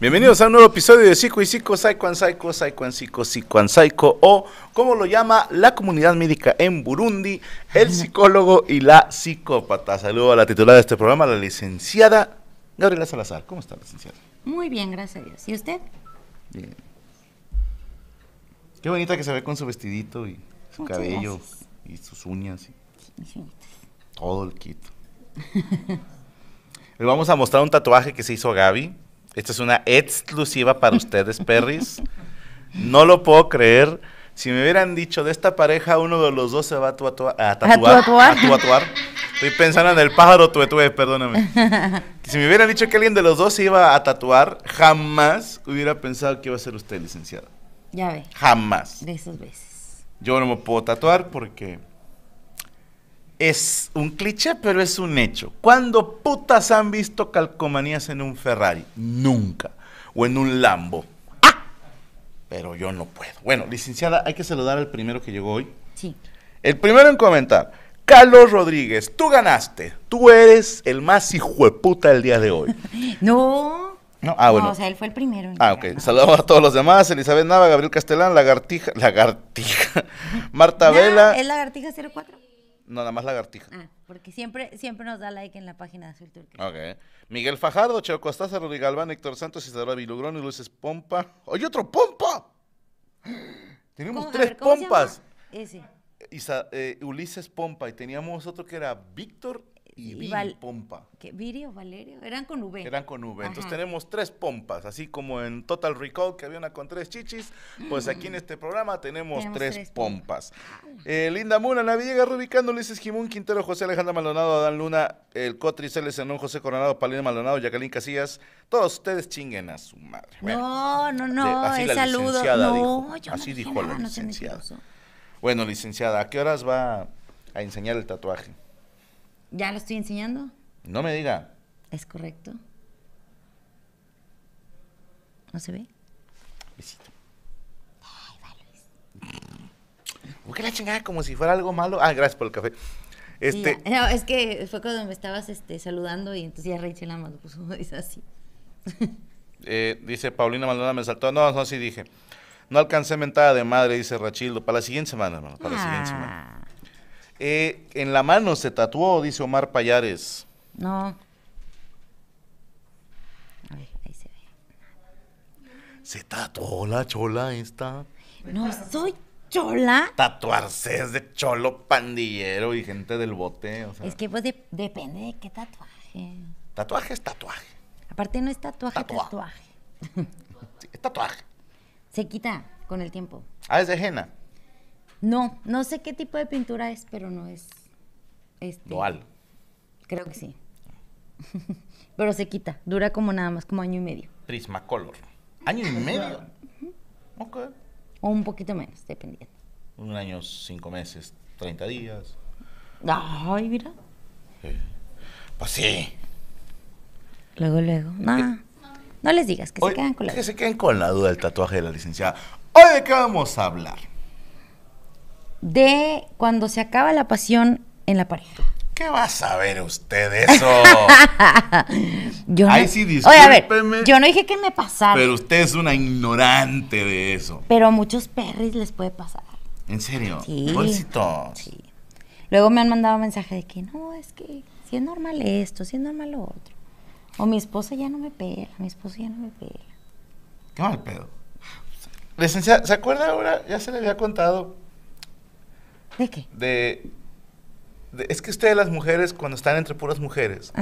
Bienvenidos a un nuevo episodio de Psico y Psico, Psycho and Psycho, Psycho Psico, Psico and Psycho, o como lo llama la comunidad médica en Burundi, el psicólogo y la psicópata. Saludo a la titular de este programa, la licenciada Gabriela Salazar. ¿Cómo está, licenciada? Muy bien, gracias a Dios. ¿Y usted? Bien. Qué bonita que se ve con su vestidito y su cabello y sus uñas. Todo el kit. le vamos a mostrar un tatuaje que se hizo Gaby. Esta es una exclusiva para ustedes, Perris. No lo puedo creer. Si me hubieran dicho de esta pareja, uno de los dos se va a, tatuar. A tatuar, ¿A tatuar? Estoy pensando en el pájaro tuetue, perdóname. Si me hubieran dicho que alguien de los dos se iba a tatuar, jamás hubiera pensado que iba a ser usted, licenciado. Ya ve. Jamás. De esas veces. Yo no me puedo tatuar porque es un cliché, pero es un hecho. ¿Cuándo putas han visto calcomanías en un Ferrari? Nunca. O en un Lambo. ¡Ah! Pero yo no puedo. Bueno, licenciada, hay que saludar al primero que llegó hoy. Sí. El primero en comentar. Carlos Rodríguez, tú ganaste. Tú eres el más puta del día de hoy. no. No, ah, bueno. No, o sea, él fue el primero. ah, ok. Saludamos a todos los demás. Elizabeth Nava, Gabriel Castellán, Lagartija. Lagartija. Marta Vela. ¿Es Lagartija 04? nada más lagartija. Ah, porque siempre, siempre nos da like en la página de Azul Turquía. Ok. Miguel Fajardo, Cheo Costaza, Rodrigo Galván, Héctor Santos, Isadora Vilugrón y Ulises Pompa. ¡Oye, otro pompa! Tenemos tres pompas. sí. Eh, Ulises Pompa y teníamos otro que era Víctor y, Pompa. ¿Qué, Valerio? Eran con V. Eran con V. Entonces tenemos tres pompas, así como en Total Recall que había una con tres chichis, pues aquí en este programa tenemos, tres, pompas. Eh, Linda Muna, Navillega Rubicando, Luis Jimón, Quintero, José Alejandro Maldonado, Adán Luna, el Cotri, Celes José Coronado, Palina Maldonado, Jacqueline Casillas, todos ustedes chinguen a su madre. no, no, no, así saludo. dijo, así dijo la licenciada. bueno, licenciada, ¿a qué horas va a enseñar el tatuaje? ¿Ya lo estoy enseñando? No me diga. Es correcto. ¿No se ve? Besito. Ay, va Luis. ¿Por qué la chingada como si fuera algo malo? Ah, gracias por el café. Este... no, es que fue cuando me estabas este, saludando y entonces ya Rachel la mano uno dice así. Eh, dice Paulina Maldonado, me saltó. No, no, sí dije. No alcancé mentada de madre, dice Rachildo. Para la siguiente semana, hermano. Para la siguiente ah. semana. Eh, en la mano se tatuó, dice Omar Payares. No. A ver, ahí se ve. Se tatuó la chola esta. No soy chola. Tatuarse es de cholo pandillero y gente del bote. Es que pues depende de qué tatuaje. Tatuaje es tatuaje. Aparte no es tatuaje, es tatuaje. es tatuaje. Se quita con el tiempo. Ah, es de henna. No, no sé qué tipo de pintura es, pero no es. Este, Dual. Creo que sí. pero se quita, dura como nada más, como año y medio. Prismacolor. ¿Año y medio? ok. O un poquito menos, dependiendo. Un año, cinco meses, treinta días. Ay, mira. Pues sí. Luego, luego. No. no les digas que se quedan con la duda. Que se queden con la duda del tatuaje de la licenciada. Hoy de qué vamos a hablar de cuando se acaba la pasión en la pareja. ¿Qué va a saber usted eso? yo Ay, sí, discúlpeme. yo no dije que me pasara. Pero usted es una ignorante de eso. Pero a muchos perris les puede pasar. ¿En serio? Sí. Sí. Luego me han mandado mensaje de que no, es que si es normal esto, si es normal lo otro. O mi esposa ya no me pela, mi esposa ya no me pela. Qué mal pedo. Licenciada, ¿se acuerda ahora? Ya se le había contado ¿De es que ustedes las mujeres, cuando están entre puras mujeres,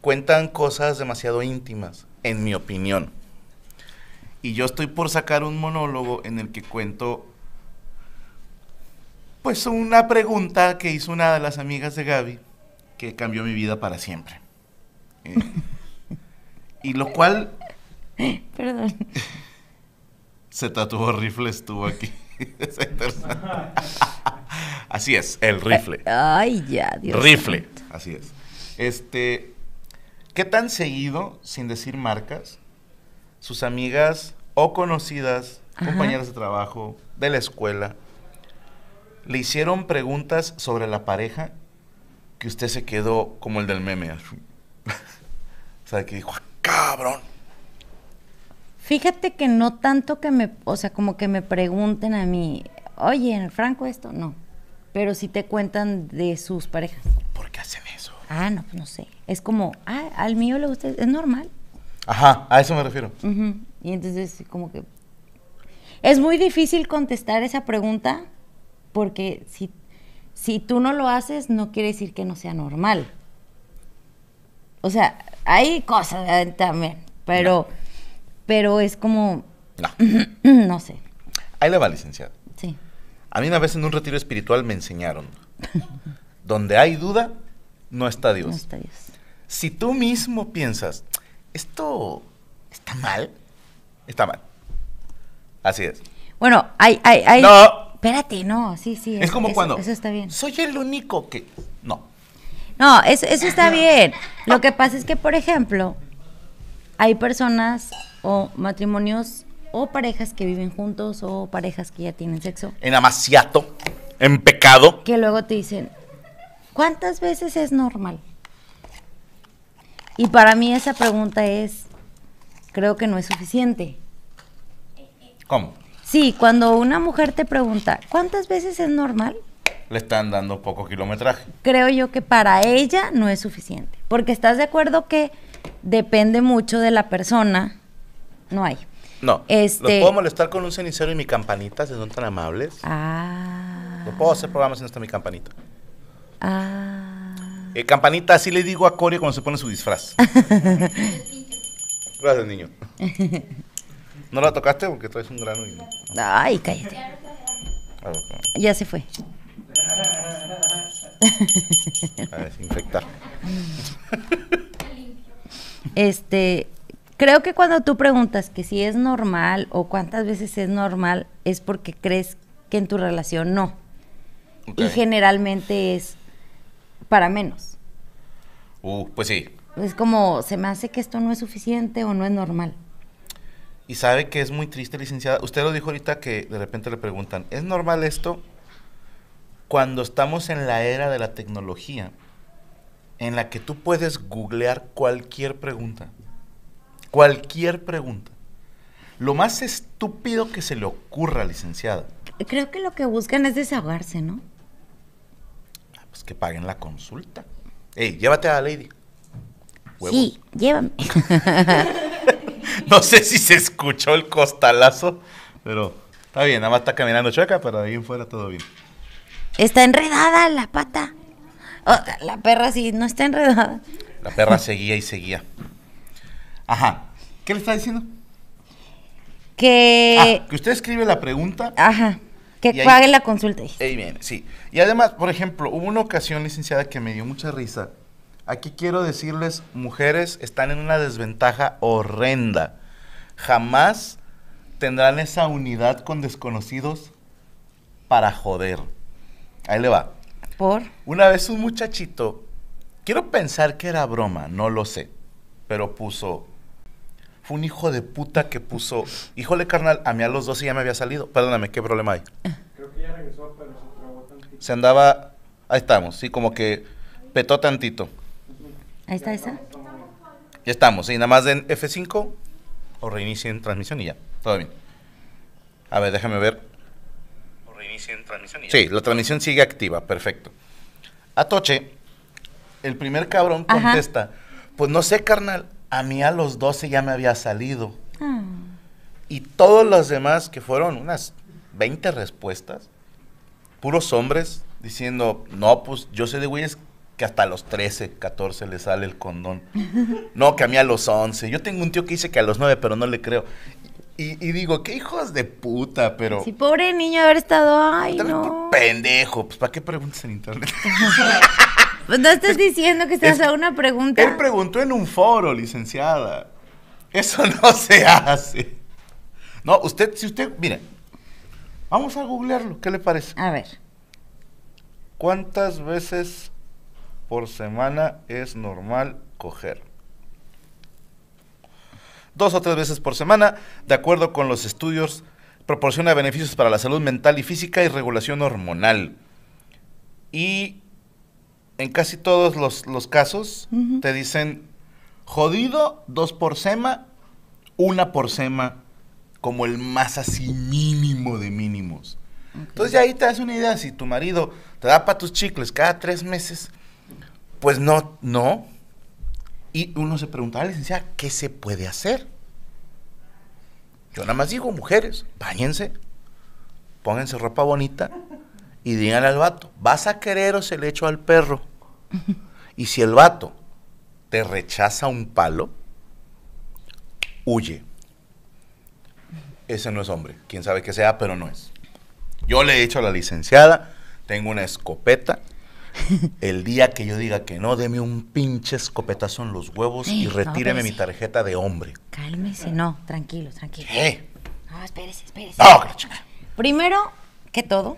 cuentan cosas demasiado íntimas, en mi opinión. Y yo estoy por sacar un monólogo en el que cuento, pues, una pregunta que hizo una de las amigas de Gaby, que cambió mi vida para siempre. Eh, y lo cual... Perdón. Se tatuó rifle, estuvo aquí. Así es, el rifle. Eh, ay, ya, Dios. Rifle, así es. Este, ¿qué tan seguido, sin decir marcas, sus amigas o conocidas, compañeras de trabajo, de la escuela, le hicieron preguntas sobre la pareja que usted se quedó como el del meme? o sea, que dijo, ah, cabrón. Fíjate que no tanto que me, o sea, como que me pregunten a mí, oye, en el Franco, esto, no pero sí te cuentan de sus parejas. ¿Por qué hacen eso? Ah, no, pues no sé. Es como, ah, al mío le gusta, es normal. Ajá, a eso me refiero. Y entonces, como que. Es muy difícil contestar esa pregunta porque si, si tú no lo haces, no quiere decir que no sea normal. O sea, hay cosas también, pero, pero es como. No. no sé. Ahí le va, licenciado. A mí una vez en un retiro espiritual me enseñaron, donde hay duda, no está Dios. No está Dios. Si tú mismo piensas, esto está mal, está mal. Así es. Bueno, hay... hay, hay... No. Espérate, no, sí, sí. Es, como cuando... Eso está bien. Soy el único que... No. No, eso, eso está bien. Lo que pasa es que, por ejemplo, hay personas o matrimonios o parejas que viven juntos o parejas que ya tienen sexo. En amaciato, en pecado. Que luego te dicen, ¿cuántas veces es normal? Y para mí esa pregunta es, creo que no es suficiente. ¿Cómo? Sí, cuando una mujer te pregunta, ¿cuántas veces es normal? Le están dando poco kilometraje. Creo yo que para ella no es suficiente. Porque estás de acuerdo que depende mucho de la persona. No hay. No. Este... ¿Los puedo molestar con un cenicero y mi campanita, si son tan amables? Ah. puedo hacer programas en esta mi campanita? Ah. Eh, campanita, así le digo a Corey cuando se pone su disfraz. Gracias, niño. ¿No la tocaste? Porque traes un grano y... Ay, cállate. Ya se fue. A desinfectar. Este, Creo que cuando tú preguntas que si es normal o cuántas veces es normal, es porque crees que en tu relación no. Y generalmente es para menos. Uh, pues sí. Es como, se me hace que esto no es suficiente o no es normal. Y sabe que es muy triste, licenciada. Usted lo dijo ahorita que de repente le preguntan, ¿es normal esto? Cuando estamos en la era de la tecnología, en la que tú puedes googlear cualquier pregunta. Cualquier pregunta. Lo más estúpido que se le ocurra, licenciada. Creo que lo que buscan es desahogarse, ¿no? Ah, pues que paguen la consulta. Ey, llévate a la lady. Sí, llévame. no sé si se escuchó el costalazo, pero está bien, nada más está caminando chueca, pero ahí en fuera todo bien. Está enredada la pata. Oh, la perra sí, no está enredada. La perra seguía y seguía. Ajá. ¿Qué le está diciendo? Que. Ah, que usted escribe la pregunta. Ajá. Que pague la consulta. Ahí viene, sí. Y además, por ejemplo, hubo una ocasión, licenciada, que me dio mucha risa. Aquí quiero decirles, mujeres están en una desventaja horrenda. Jamás tendrán esa unidad con desconocidos para joder. Ahí le va. ¿Por? Una vez un muchachito, quiero pensar que era broma, no lo sé, pero puso, fue un hijo de puta que puso, híjole carnal, a mí a los 12 ya me había salido. Perdóname, ¿qué problema hay? Creo que ya regresó, pero se trabó tantito. Se andaba, ahí estamos, sí, como que petó tantito. Ahí está esa. Ya estamos, sí, nada más en F5 o reinicien transmisión y ya, todo bien. A ver, déjame ver. O reinicien transmisión y ya. Sí, la transmisión sigue activa, perfecto. Atoche, el primer cabrón contesta, pues no sé, carnal, a mí a los 12 ya me había salido. Ah. Y todos los demás, que fueron unas 20 respuestas, puros hombres diciendo, no, pues yo sé de güeyes que hasta a los 13, 14 le sale el condón. No, que a mí a los 11. Yo tengo un tío que dice que a los 9, pero no le creo. Y, digo, qué hijos de puta, pero. Sí, pobre niño haber estado. Ay, no. pendejo. Pues, ¿para qué preguntas en internet? Pues no estás diciendo que estás a una pregunta. Él preguntó en un foro, licenciada. Eso no se hace. No, usted, si usted, mire, vamos a googlearlo, ¿qué le parece? A ver. ¿Cuántas veces por semana es normal coger? Dos o tres veces por semana, de acuerdo con los estudios, proporciona beneficios para la salud mental y física y regulación hormonal. Y en casi todos los, casos te dicen jodido, dos por sema, una por sema, como el más así mínimo de mínimos. Entonces ya ahí te das una idea, si tu marido te da para tus chicles cada tres meses, pues no, no. Y uno se pregunta, ah, licenciada, ¿qué se puede hacer? Yo nada más digo, mujeres, bañense, pónganse ropa bonita, y díganle al vato, ¿vas a querer o se le echo al perro? y si el vato te rechaza un palo, huye. Ese no es hombre, quién sabe qué sea, pero no es. Yo le he dicho a la licenciada, tengo una escopeta. El día que yo diga que no, deme un pinche escopetazo en los huevos y retíreme mi tarjeta de hombre. Cálmese, no, tranquilo, tranquilo. ¿Qué? No, espérese, espérese. No, Primero que todo,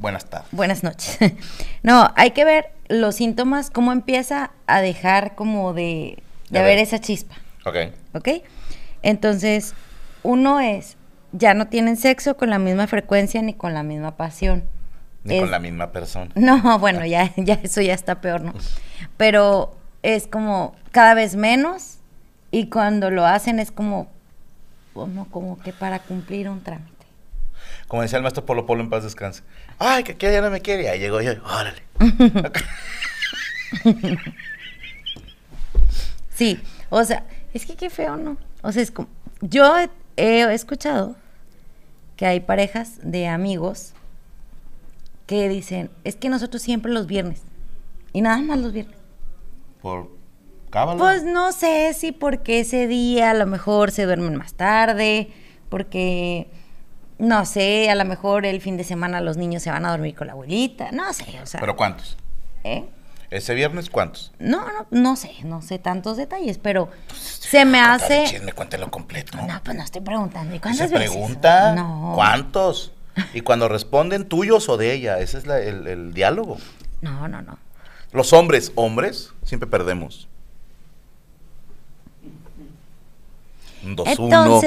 Buenas tardes. Buenas noches. No, hay que ver los síntomas, cómo empieza a dejar como de, de haber esa chispa. Ok. Ok. Entonces, uno es, ya no tienen sexo con la misma frecuencia ni con la misma pasión. Ni con la misma persona. No, bueno, ya, ya eso ya está peor, ¿no? Pero es como cada vez menos y cuando lo hacen es como, como, como que para cumplir un trámite. Como decía el maestro Polo Polo en paz descanse, ay, que aquí ya no me quiere. Y ahí llegó yo, órale. sí, o sea, es que qué feo, ¿no? O sea, es como, yo he, escuchado que hay parejas de amigos que dicen, es que nosotros siempre los viernes, y nada más los viernes. ¿Por cábala? Pues no sé si porque ese día a lo mejor se duermen más tarde, porque no sé, a lo mejor el fin de semana los niños se van a dormir con la abuelita, no sé, o sea. ¿Pero cuántos? ¿Eh? ¿Ese viernes cuántos? No, no, no sé, no sé tantos detalles, pero pues, se me hace. cuéntelo completo. No, pues no estoy preguntando. ¿Y ¿Se pregunta? No. ¿Cuántos? Y cuando responden, tuyos o de ella. Ese es el, el diálogo. No, no, no. Los hombres, hombres, siempre perdemos. Entonces, uno,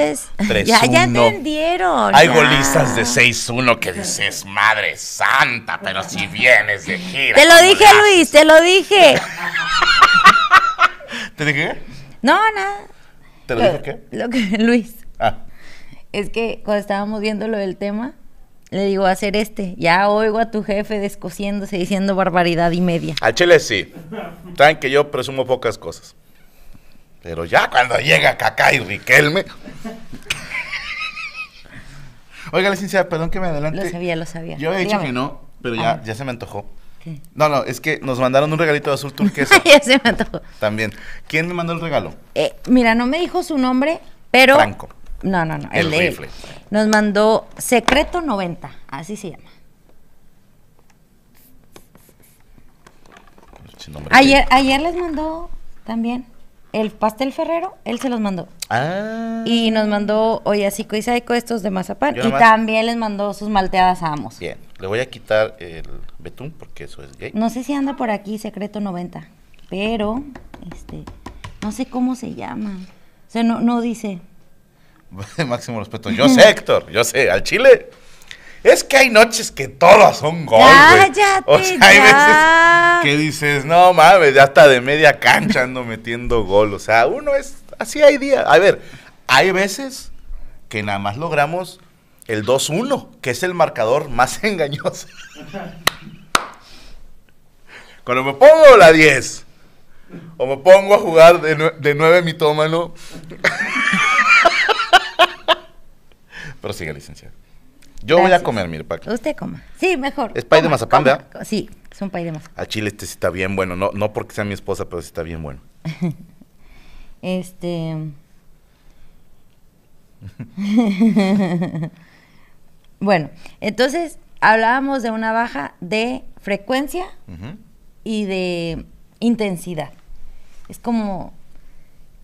ya, ya entendieron. Hay golistas de 6-1 que dices, madre santa, pero si vienes de gira. Te lo dije, Luis, te lo dije. ¿Te dije qué? No, nada. ¿Te lo, dije qué? Lo que, Luis. Ah. Es que cuando estábamos viendo lo del tema, le digo, hacer este. Ya oigo a tu jefe descosiéndose, diciendo barbaridad y media. Al chile sí. Saben que yo presumo pocas cosas. Pero ya cuando llega Cacá y Riquelme. Oiga, licenciada, perdón que me adelante. Lo sabía, lo sabía. Yo he dicho que no, pero ya, ya se me antojó. No, no, es que nos mandaron un regalito de azul turquesa. ya se me antojó. También. ¿Quién me mandó el regalo? Eh, mira, no me dijo su nombre, pero. Franco. No, no, no. El, rifle. Nos mandó Secreto 90, así se llama. Ayer, ayer les mandó también el pastel ferrero, él se los mandó. Ah. Y nos mandó oyacico y saico estos de mazapán. y también les mandó sus malteadas a Bien, le voy a quitar el betún porque eso es gay. No sé si anda por aquí Secreto 90, pero este no sé cómo se llama. O sea, no, no dice. Máximo respeto. Yo sé, Héctor, yo sé, al chile. Es que hay noches que todas son gol, O sea, hay veces que dices, no mames, ya hasta de media cancha ando metiendo gol. O sea, uno es, así hay días. A ver, hay veces que nada más logramos el 2-1, que es el marcador más engañoso. Cuando me pongo la 10, o me pongo a jugar de, de 9 mitómano. Pero sigue, licenciado. Yo voy a comer, mire, Paco. Usted coma. Sí, mejor. Es pay de mazapán, Sí, es un pay de mazapán. A Chile este sí está bien bueno. No, no porque sea mi esposa, pero sí está bien bueno. este. bueno, entonces hablábamos de una baja de frecuencia y de intensidad. Es como,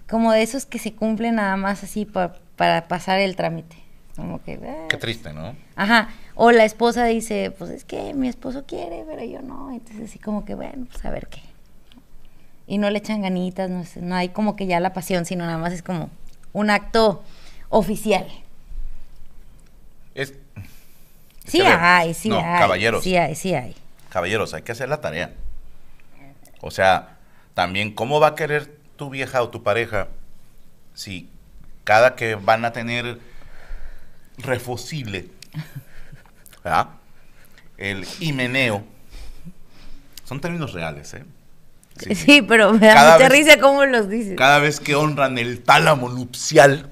como de esos que se cumplen nada más así para pasar el trámite. Como que... Qué triste, ¿no? Ajá. O la esposa dice, pues es que mi esposo quiere, pero yo no. Entonces así como que, bueno, pues a ver qué. Y no le echan ganitas, no, hay como que ya la pasión, sino nada más es como un acto oficial. Es... Sí hay, sí hay. caballeros. Sí hay, sí hay. Caballeros, hay que hacer la tarea. O sea, también, ¿cómo va a querer tu vieja o tu pareja si cada que van a tener refosile ¿verdad? ¿Ah? el himeneo, son términos reales, ¿eh? Sí, pero me da risa cómo los dices. Cada vez que honran el tálamo nupcial,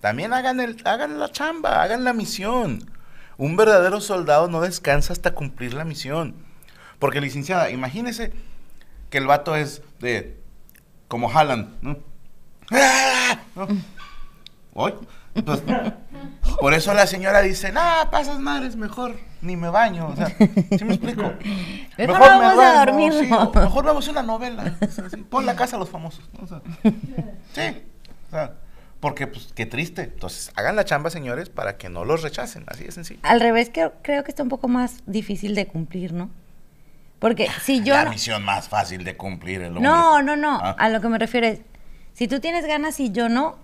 también hagan, el, hagan la chamba, hagan la misión. Un verdadero soldado no descansa hasta cumplir la misión. Porque, licenciada, imagínese que el vato es de. como Haaland, ¿no? ¡Ah! Mm por eso la señora dice, nada, pasas es mejor ni me baño. O sea, ¿sí me explico? Mejor, vamos a dormir. Sí, mejor vemos una novela. pon la casa a los famosos. sí. O sea, porque, pues, qué triste. Entonces, hagan la chamba, señores, para que no los rechacen. Así de sencillo. Al revés, creo, creo que está un poco más difícil de cumplir, ¿no? Porque si yo... La misión más fácil de cumplir. El hombre. No, no, no. Ah. A lo que me refiero es, si tú tienes ganas y yo no,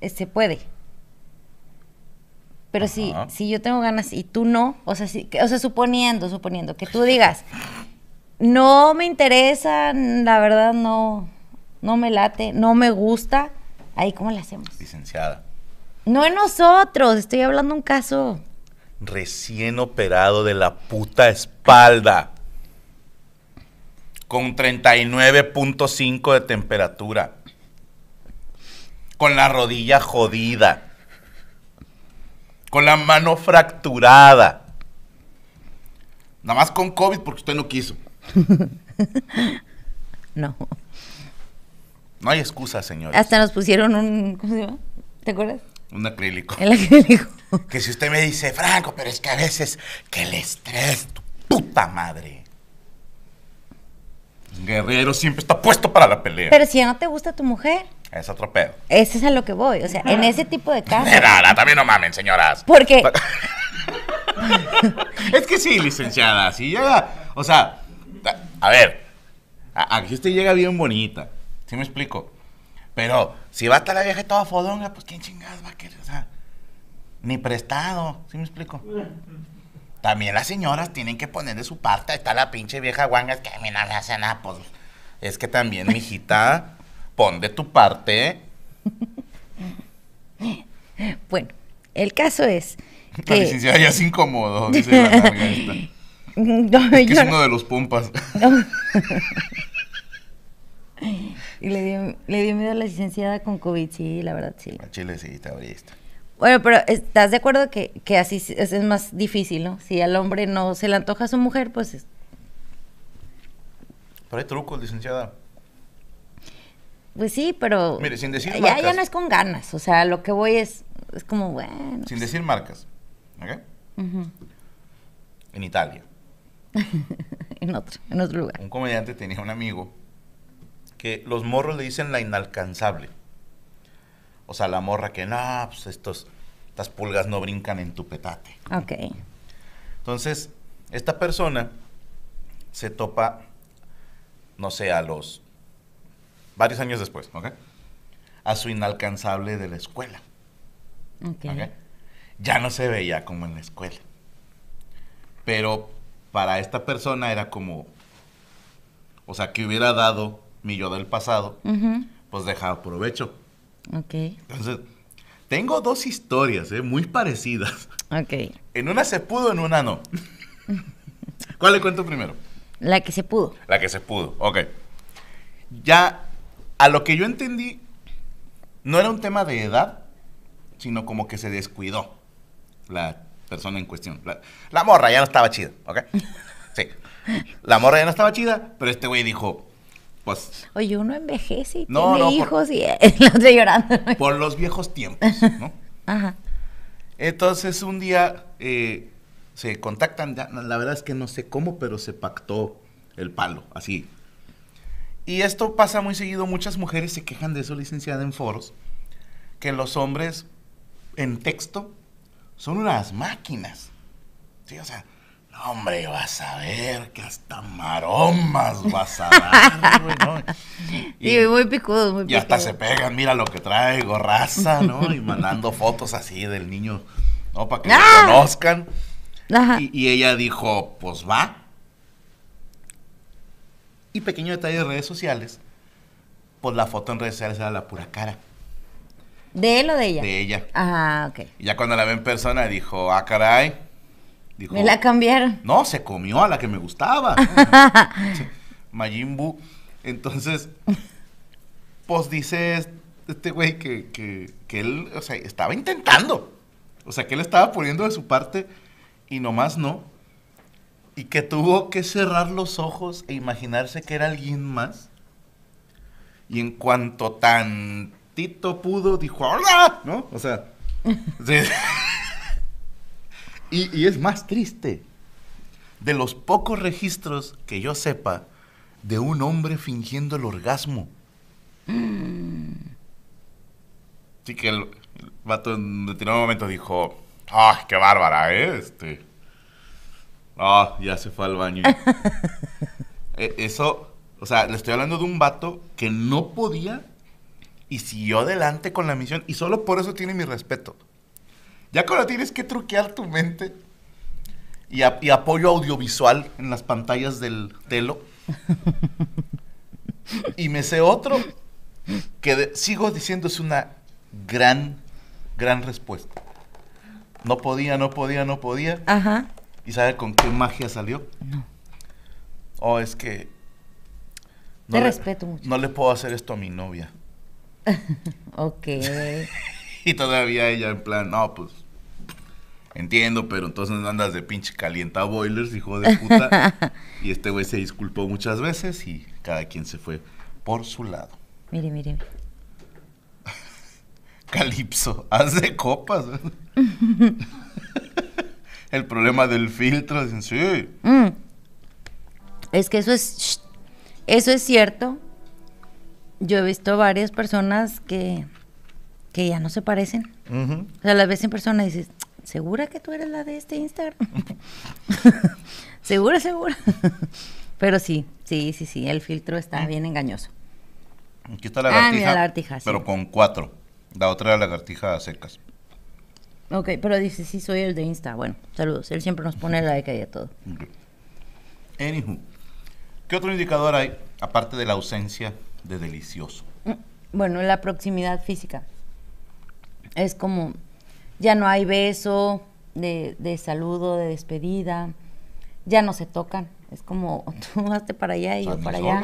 eh, se puede. Pero si, yo tengo ganas y tú no, o sea, o sea, suponiendo, suponiendo, que tú digas, no me interesa, la verdad no, no me late, no me gusta, ahí cómo le hacemos. Licenciada. No en nosotros, estoy hablando un caso. Recién operado de la puta espalda. Con 39.5 de temperatura. Con la rodilla jodida con la mano fracturada. Nada más con COVID porque usted no quiso. no. No hay excusa, señor. Hasta nos pusieron un. ¿Cómo se llama? ¿Te acuerdas? Un acrílico. El acrílico. Que si usted me dice, Franco, pero es que a veces que el estrés, tu puta madre. guerrero siempre está puesto para la pelea. Pero si ya no te gusta tu mujer. Es otro pedo. Ese es a lo que voy. O sea, en ese tipo de casos. ahora también no mamen, señoras. Porque. es que sí, licenciada. Si llega. O sea, a ver. Aquí usted llega bien bonita. ¿Sí me explico? Pero si va a estar la vieja toda fodonga, pues quién chingadas va a querer. O sea, ni prestado. ¿Sí me explico? También las señoras tienen que poner de su parte. Está la pinche vieja guanga. Es que a mí no hace nada. Pues, es que también, mijita pon de tu parte. ¿eh? Bueno, el caso es. Que... La licenciada ya se incomodó, dice la es uno de los pumpas y le dio, miedo a la licenciada con COVID, sí, la verdad, sí. A Chile sí, está Bueno, pero ¿estás de acuerdo que, así es, más difícil, no? Si al hombre no se le antoja a su mujer, pues... Es... Pero hay trucos, licenciada. Pues sí, pero. Mire, sin decir ya, marcas. Ya no es con ganas. O sea, lo que voy es. Es como, bueno. Sin pues decir marcas. ¿Ok? En Italia. en otro, en otro lugar. Un comediante tenía un amigo que los morros le dicen la inalcanzable. O sea, la morra que, no, pues estos, estas pulgas no brincan en tu petate. Ok. Entonces, esta persona se topa, no sé, a los varios años después, ¿ok? A su inalcanzable de la escuela. Ya no se veía como en la escuela. Pero para esta persona era como, o sea, que hubiera dado mi yo del pasado, pues dejaba provecho. Ok. Entonces, tengo dos historias, ¿eh? Muy parecidas. Ok. En una se pudo, en una no. ¿Cuál le cuento primero? La que se pudo. La que se pudo, ok. Ya a lo que yo entendí, no era un tema de edad, sino como que se descuidó la persona en cuestión. La, morra ya no estaba chida, ¿ok? Sí. La morra ya no estaba chida, pero este güey dijo, pues... Oye, uno envejece y tiene hijos por, y llorando. Por los viejos tiempos, ¿no? Ajá. Entonces un día eh, se contactan, la verdad es que no sé cómo, pero se pactó el palo, así, y esto pasa muy seguido. Muchas mujeres se quejan de eso, licenciada, en foros. Que los hombres en texto son unas máquinas. Sí, o sea, no, hombre, vas a ver que hasta maromas vas a dar, ¿no? Y, muy picudo, muy picudo. Y hasta se pegan, mira lo que trae, gorraza, ¿no? Y mandando fotos así del niño, ¿no? Para que lo ¡Ah! conozcan. Y, y ella dijo, pues va, y pequeño detalle de redes sociales, pues la foto en redes sociales era la pura cara. ¿De él o de ella? De ella. Ajá, ah, ok. Y ya cuando la ve en persona dijo, ah, caray. me la cambiaron. No, se comió a la que me gustaba. Majin Entonces, pues dice este güey que, que, él, o sea, estaba intentando. O sea, que él estaba poniendo de su parte y nomás no y que tuvo que cerrar los ojos e imaginarse que era alguien más. Y en cuanto tantito pudo, dijo, ¡Hola! ¿No? O sea. y, es más triste. De los pocos registros que yo sepa de un hombre fingiendo el orgasmo. Mm. Sí Así que el, vato en determinado momento dijo, ¡ay, qué bárbara, eh! Este Ah, ya se fue al baño. E, eso, o sea, le estoy hablando de un vato que no podía y siguió adelante con la misión. Y solo por eso tiene mi respeto. Ya cuando tienes que truquear tu mente y, apoyo audiovisual en las pantallas del telo. y me sé otro que sigo diciendo es una gran, gran respuesta. No podía, no podía, no podía. Ajá. ¿Y sabe con qué magia salió? No. Oh, es que... No Te respeto mucho. No le puedo hacer esto a mi novia. ok. y todavía ella en plan, no, pues... Entiendo, pero entonces andas de pinche calienta boilers, hijo de puta. y este güey se disculpó muchas veces y cada quien se fue por su lado. Mire, mire. Calipso, haz de copas el problema del filtro. sí. Mm. Es que eso es. Eso es cierto. Yo he visto varias personas que, ya no se parecen. O sea, las ves en persona dices, ¿segura que tú eres la de este Instagram? segura, segura. Pero sí, sí, sí, sí, el filtro está mm. bien engañoso. Aquí está la ah, lagartija, pero con cuatro. La otra era lagartija a secas. Ok, pero dice, sí, soy el de Insta. Bueno, saludos. Él siempre nos pone la like y a todo. Anywho, ¿qué otro indicador hay aparte de la ausencia de delicioso? Mm, bueno, la proximidad física. Es como, ya no hay beso de, saludo, de despedida, ya no se tocan. Es como, tú vaste para allá y yo para allá.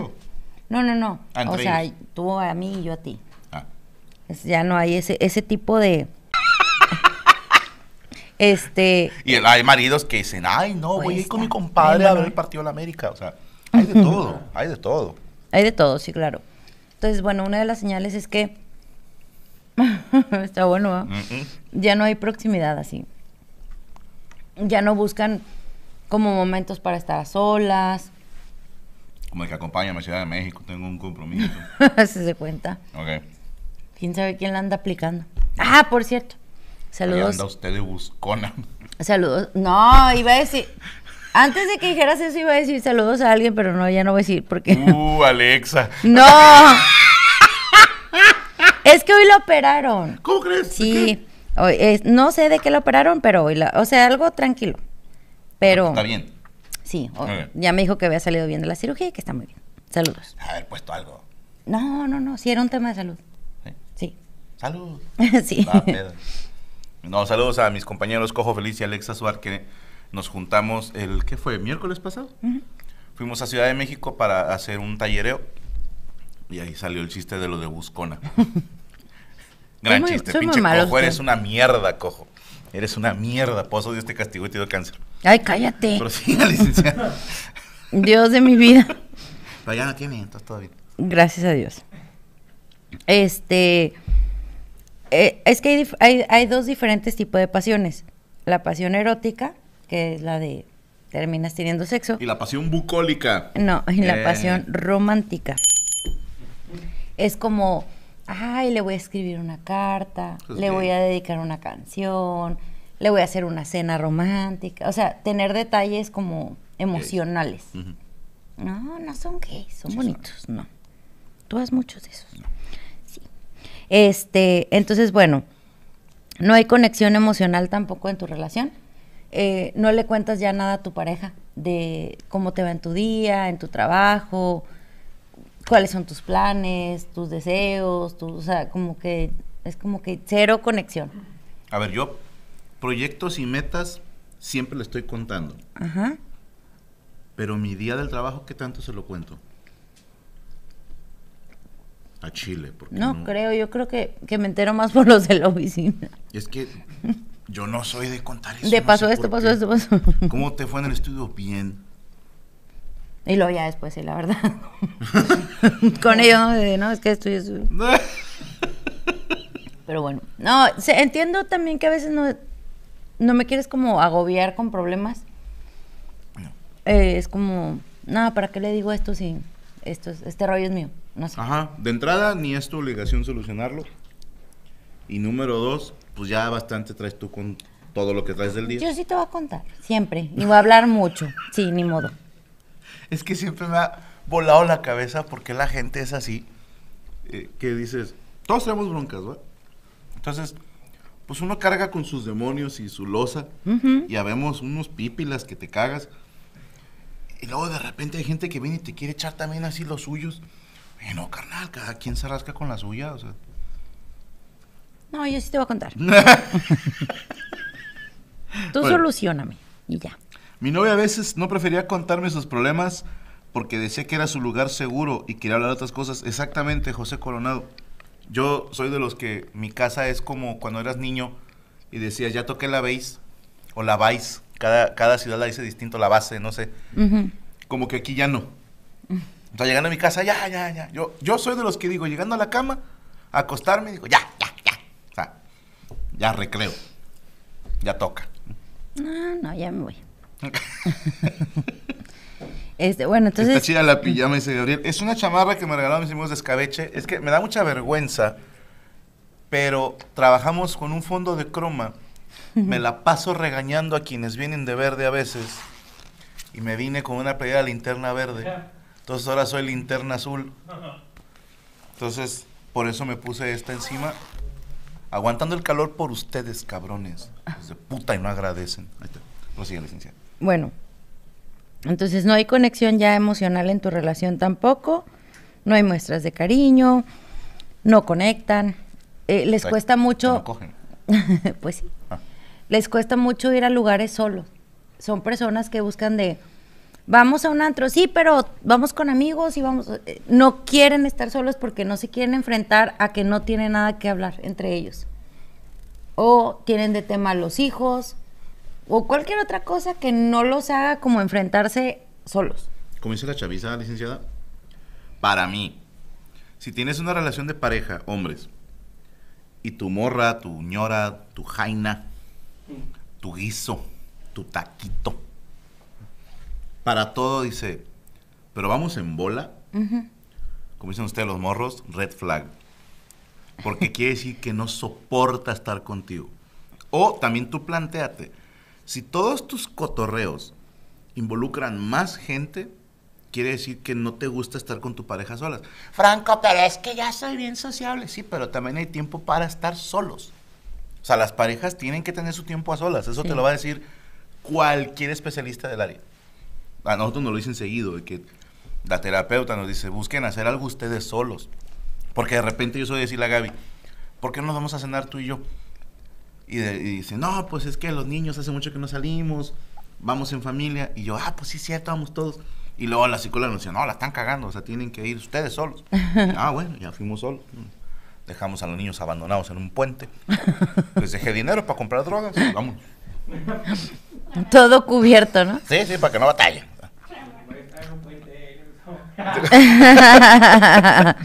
No, no, no. Ah, o sea, tú a mí y yo a ti. Ah. ya no hay ese, ese tipo de este, y hay maridos que dicen, ay, no, voy a ir pues con mi compadre a ver el partido de la América. O sea, hay de todo, hay de todo. Hay de todo, sí, claro. Entonces, bueno, una de las señales es que está bueno, ya no hay proximidad así. Ya no buscan como momentos para estar a solas. Como el que acompaña a Ciudad de México, tengo un compromiso. se se cuenta. Ok. ¿Quién sabe quién la anda aplicando? Ah, por cierto. Saludos. Ahí anda usted de buscona. Saludos. No, iba a decir. Antes de que dijeras eso, iba a decir saludos a alguien, pero no, ya no voy a decir porque. Uh, Alexa. No. es que hoy lo operaron. ¿Cómo crees? Sí. no sé de qué lo operaron, pero hoy la. O sea, algo tranquilo. Pero. Ah, está bien. Sí. ya me dijo que había salido bien de la cirugía y que está muy bien. Saludos. ver, puesto algo. No, no, no. Sí, era un tema de salud. Sí. sí. sí. No, saludos a mis compañeros Cojo Feliz y Alexa Suar, que nos juntamos el, ¿qué fue? ¿Miércoles pasado? Fuimos a Ciudad de México para hacer un tallereo y ahí salió el chiste de lo de Buscona. Gran chiste, pinche cojo, eres una mierda, cojo. Eres una mierda, pozo, Dios te castigo y te dio cáncer. Ay, cállate. Dios de mi vida. Pero ya no tiene, entonces todo bien. Gracias a Dios. Este, eh, es que hay, hay, dos diferentes tipos de pasiones. La pasión erótica, que es la de terminas teniendo sexo. Y la pasión bucólica. No, y la eh. pasión romántica. Es como, ay, le voy a escribir una carta, pues le voy a dedicar una canción, le voy a hacer una cena romántica. O sea, tener detalles como emocionales. No, no son gays, son bonitos, no. Tú has muchos de esos. No. Este, entonces, bueno, no hay conexión emocional tampoco en tu relación. Eh, no le cuentas ya nada a tu pareja de cómo te va en tu día, en tu trabajo, cuáles son tus planes, tus deseos, o sea, como que es como que cero conexión. A ver, yo proyectos y metas siempre le estoy contando. Pero mi día del trabajo, ¿qué tanto se lo cuento? a Chile. Porque no, creo, yo creo que, me entero más por los de la oficina. Es que yo no soy de contar eso. De paso esto, pasó esto, pasó. ¿Cómo te fue en el estudio? Bien. Y lo ya después, sí, la verdad. Con ello, no, es que estoy... Pero bueno, no, entiendo también que a veces no, no me quieres como agobiar con problemas. Eh, es como, nada, ¿para qué le digo esto si esto, este rollo es mío? Ajá, de entrada ni es tu obligación solucionarlo. Y número dos, pues ya bastante traes tú con todo lo que traes del día. Yo sí te voy a contar, siempre. ni voy a hablar mucho. Sí, ni modo. Es que siempre me ha volado la cabeza porque la gente es así. Eh, que dices, todos tenemos broncas, ¿va? Entonces, pues uno carga con sus demonios y su losa. Y habemos unos pípilas que te cagas. Y luego de repente hay gente que viene y te quiere echar también así los suyos. Eh, no, carnal, cada quien se rasca con la suya, o sea. No, yo sí te voy a contar. Tú solucioname y ya. Mi novia a veces no prefería contarme sus problemas porque decía que era su lugar seguro y quería hablar de otras cosas. Exactamente, José Coronado. Yo soy de los que mi casa es como cuando eras niño y decías, ya toqué la base o la vais, Cada, cada ciudad la dice distinto, la base, no sé. Como que aquí ya no. Mm. O llegando a mi casa, ya, ya, ya. Yo, yo soy de los que digo, llegando a la cama, acostarme, digo, ya, ya, ya. O sea, ya recreo. Ya toca. No, no, ya me voy. este, bueno, entonces. Está chida la pijama, dice Gabriel. Es una chamarra que me regalaron mis amigos de escabeche. Es que me da mucha vergüenza, pero trabajamos con un fondo de croma. Me la paso regañando a quienes vienen de verde a veces. Y me vine con una pedida de linterna verde. Entonces ahora soy linterna azul. Entonces, por eso me puse esta encima. Aguantando el calor por ustedes, cabrones. de puta y no agradecen. Ahí está. Bueno. Entonces, no hay conexión ya emocional en tu relación tampoco. No hay muestras de cariño. No conectan. Eh, les cuesta mucho. No cogen. pues sí. Ah. Les cuesta mucho ir a lugares solos. Son personas que buscan de vamos a un antro, sí, pero vamos con amigos y vamos, eh, no quieren estar solos porque no se quieren enfrentar a que no tienen nada que hablar entre ellos. O tienen de tema los hijos o cualquier otra cosa que no los haga como enfrentarse solos. ¿Cómo dice la chaviza, licenciada, para mí, si tienes una relación de pareja, hombres, y tu morra, tu ñora, tu jaina, tu guiso, tu taquito, para todo dice, pero vamos en bola, como dicen ustedes los morros, red flag. Porque quiere decir que no soporta estar contigo. O también tú planteate, si todos tus cotorreos involucran más gente, quiere decir que no te gusta estar con tu pareja solas. Franco, pero es que ya soy bien sociable. Sí, pero también hay tiempo para estar solos. O sea, las parejas tienen que tener su tiempo a solas. Eso te lo va a decir cualquier especialista del área a nosotros nos lo dicen seguido, de que la terapeuta nos dice, busquen hacer algo ustedes solos. Porque de repente yo soy decirle a Gaby, ¿por qué no nos vamos a cenar tú y yo? Y, dice, no, pues es que los niños hace mucho que no salimos, vamos en familia. Y yo, ah, pues sí, cierto, vamos todos. Y luego la psicóloga nos dice, no, la están cagando, o sea, tienen que ir ustedes solos. ah, bueno, ya fuimos solos. Dejamos a los niños abandonados en un puente. Les dejé dinero para comprar drogas, vamos. Todo cubierto, ¿no? Sí, sí, para que no batallen.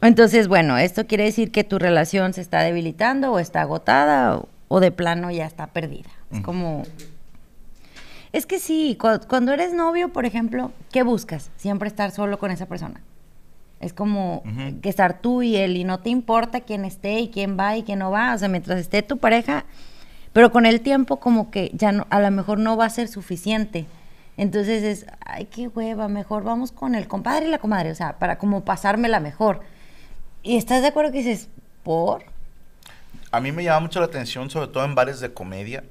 Entonces, bueno, esto quiere decir que tu relación se está debilitando o está agotada o, de plano ya está perdida. Es como... Es que sí, cuando eres novio, por ejemplo, ¿qué buscas? Siempre estar solo con esa persona. Es como que estar tú y él y no te importa quién esté y quién va y quién no va. O sea, mientras esté tu pareja, pero con el tiempo como que ya no, a lo mejor no va a ser suficiente entonces es, ay, qué hueva, mejor vamos con el compadre y la comadre, o sea, para como pasármela mejor. ¿Y estás de acuerdo que dices, por? A mí me llama mucho la atención, sobre todo en bares de comedia,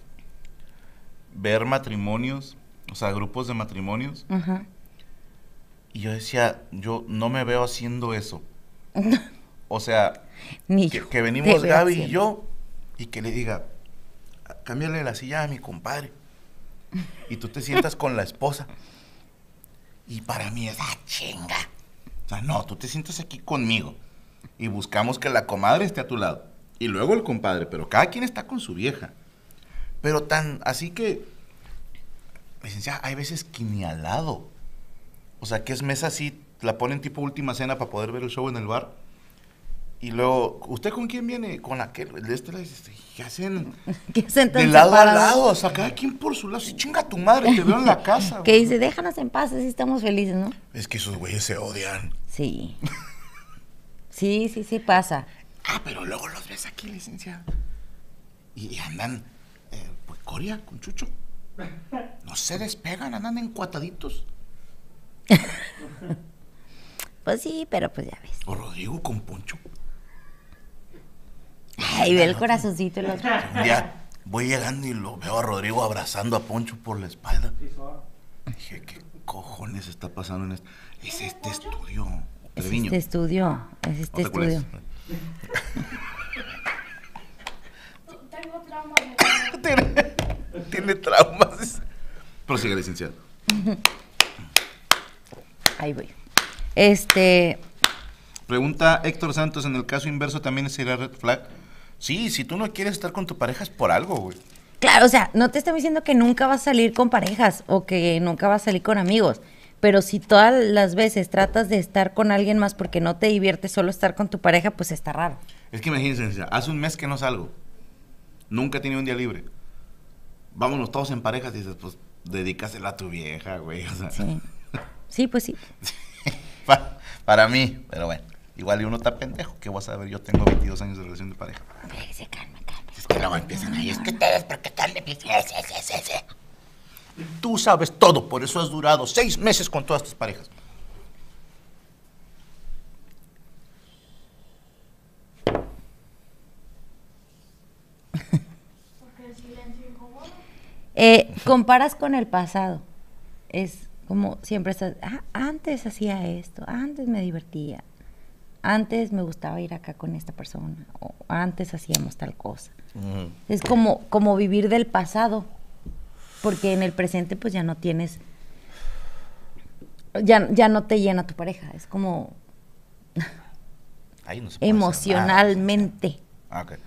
ver matrimonios, o sea, grupos de matrimonios. Y yo decía, yo no me veo haciendo eso. o sea, que, venimos Gaby y yo, y que le diga, cámbiale la silla a mi compadre y tú te sientas con la esposa. Y para mí es, la ah, chinga. O sea, no, tú te sientas aquí conmigo y buscamos que la comadre esté a tu lado y luego el compadre, pero cada quien está con su vieja. Pero tan así que, licenciada, hay veces que ni al lado. O sea, que es mesa así, la ponen tipo última cena para poder ver el show en el bar y luego, ¿usted con quién viene? Con aquel. De este le ¿qué hacen? ¿Qué hacen De lado a lado, o sea, cada quien por su lado. Si chinga tu madre, te veo en la casa. que dice, déjanos en paz, así estamos felices, ¿no? Es que esos güeyes se odian. Sí. sí, sí, sí pasa. Ah, pero luego los ves aquí, licenciado. Y, andan, eh, pues, Coria, con Chucho. No se despegan, andan encuataditos. pues sí, pero pues ya ves. O Rodrigo con Poncho. Ay, ve el corazoncito Ya, voy llegando y lo veo a Rodrigo abrazando a Poncho por la espalda. Dije, ¿qué cojones está pasando en esto? Es este estudio. Es este estudio, es este estudio. Tengo traumas. ¿Tiene, tiene traumas. Prosigue, licenciado. Ahí voy. Este. Pregunta Héctor Santos, en el caso inverso también sería red flag. Sí, si tú no quieres estar con tu pareja es por algo, güey. Claro, o sea, no te estoy diciendo que nunca vas a salir con parejas o que nunca vas a salir con amigos, pero si todas las veces tratas de estar con alguien más porque no te divierte solo estar con tu pareja, pues está raro. Es que imagínense, hace un mes que no salgo, nunca he un día libre. Vámonos todos en parejas y dices, pues dedícasela a tu vieja, güey. sí. sí, pues sí. para mí, pero bueno. Igual y uno está pendejo, ¿qué vas a ver? Yo tengo 22 años de relación de pareja. Fíjese, calme, calma, Es que luego empiezan ahí, es que ustedes porque están de... Tú sabes todo, por eso has durado seis meses con todas tus parejas. Eh, comparas con el pasado. Es como siempre estás, ah, antes hacía esto, antes me divertía, antes me gustaba ir acá con esta persona, o antes hacíamos tal cosa. Es como, como vivir del pasado, porque en el presente pues ya no tienes, ya, ya no te llena tu pareja, es como emocionalmente. okay.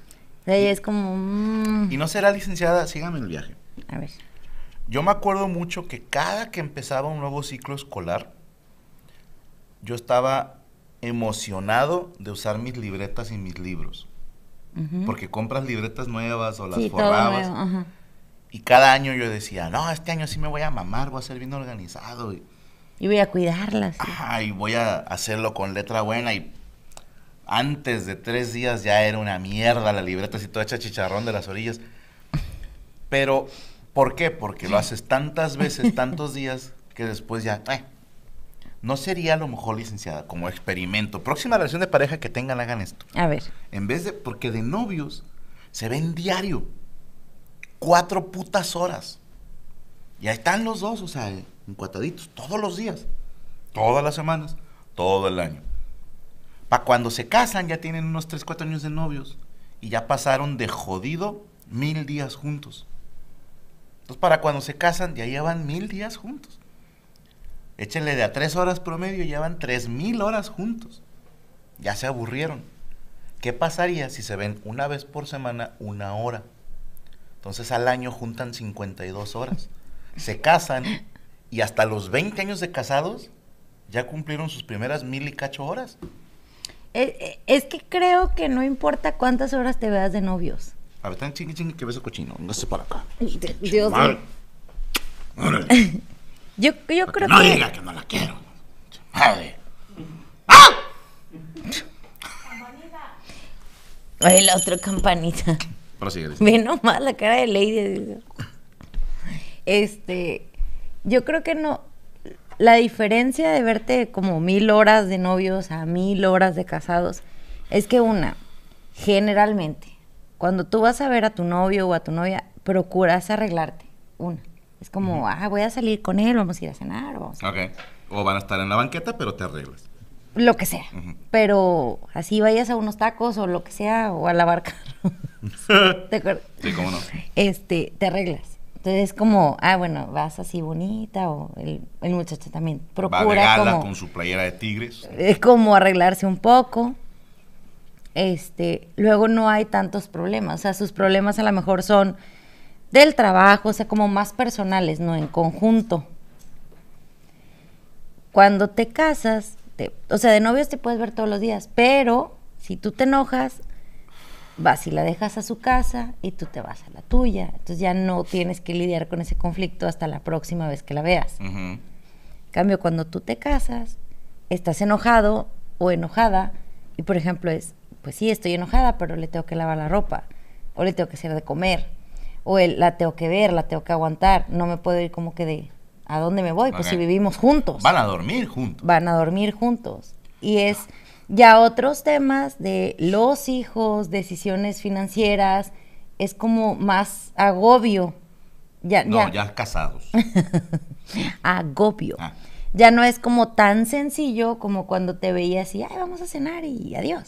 es como... Mm. Y no será licenciada, síganme en el viaje. A ver. Yo me acuerdo mucho que cada que empezaba un nuevo ciclo escolar, yo estaba emocionado de usar mis libretas y mis libros. Porque compras libretas nuevas o las forrabas. Y cada año yo decía, no, este año sí me voy a mamar, voy a ser bien organizado. Y, voy a cuidarlas. y voy a hacerlo con letra buena. Y antes de tres días ya era una mierda la libreta, así toda hecha chicharrón de las orillas. Pero, ¿por qué? Porque lo haces tantas veces, tantos días, que después ya, eh, ¿No sería a lo mejor, licenciada, como experimento? Próxima relación de pareja que tengan, hagan esto. A ver. En vez de, porque de novios se ven diario. Cuatro putas horas. Y ahí están los dos, o sea, encuataditos, todos los días. Todas las semanas, todo el año. Para cuando se casan ya tienen unos 3, 4 años de novios. Y ya pasaron de jodido mil días juntos. Entonces, para cuando se casan ya llevan mil días juntos. Échenle de a tres horas promedio, llevan tres mil horas juntos. Ya se aburrieron. ¿Qué pasaría si se ven una vez por semana una hora? Entonces al año juntan 52 horas. Se casan y hasta los 20 años de casados ya cumplieron sus primeras mil y cacho horas. E, e, es, que creo que no importa cuántas horas te veas de novios. A ver, tan chingue chingue que beso cochino. No sé para acá. Dios Yo, creo no que. No diga que no la quiero. Madre. ¡Ah! la otra campanita. Ve nomás la cara de Lady. Este. Yo creo que no. La diferencia de verte como mil horas de novios a mil horas de casados es que, una, generalmente, cuando tú vas a ver a tu novio o a tu novia, procuras arreglarte. Una es como, ah, voy a salir con él, vamos a ir a cenar. O, Ok. o van a estar en la banqueta, pero te arreglas. Lo que sea. Pero así vayas a unos tacos o lo que sea, o a la barca. ¿Te acuerdas? Sí, cómo no. Este, te arreglas. Entonces es como, ah, bueno, vas así bonita o el, muchacho también procura Va con su playera de tigres. Es eh, como arreglarse un poco. Este, luego no hay tantos problemas, o sea, sus problemas a lo mejor son del trabajo, o sea, como más personales, no en conjunto. Cuando te casas, o sea, de novios te puedes ver todos los días, pero si tú te enojas, vas y la dejas a su casa y tú te vas a la tuya. Entonces ya no tienes que lidiar con ese conflicto hasta la próxima vez que la veas. cambio, cuando tú te casas, estás enojado o enojada y, por ejemplo, es, pues sí, estoy enojada, pero le tengo que lavar la ropa o le tengo que hacer de comer o el la tengo que ver, la tengo que aguantar, no me puedo ir como que de ¿a dónde me voy? Pues si vivimos juntos. Van a dormir juntos. Van a dormir juntos. Y ah. es ya otros temas de los hijos, decisiones financieras, es como más agobio. Ya, no, ya, casados. agobio. Ah. Ya no es como tan sencillo como cuando te veías y, ay, vamos a cenar y adiós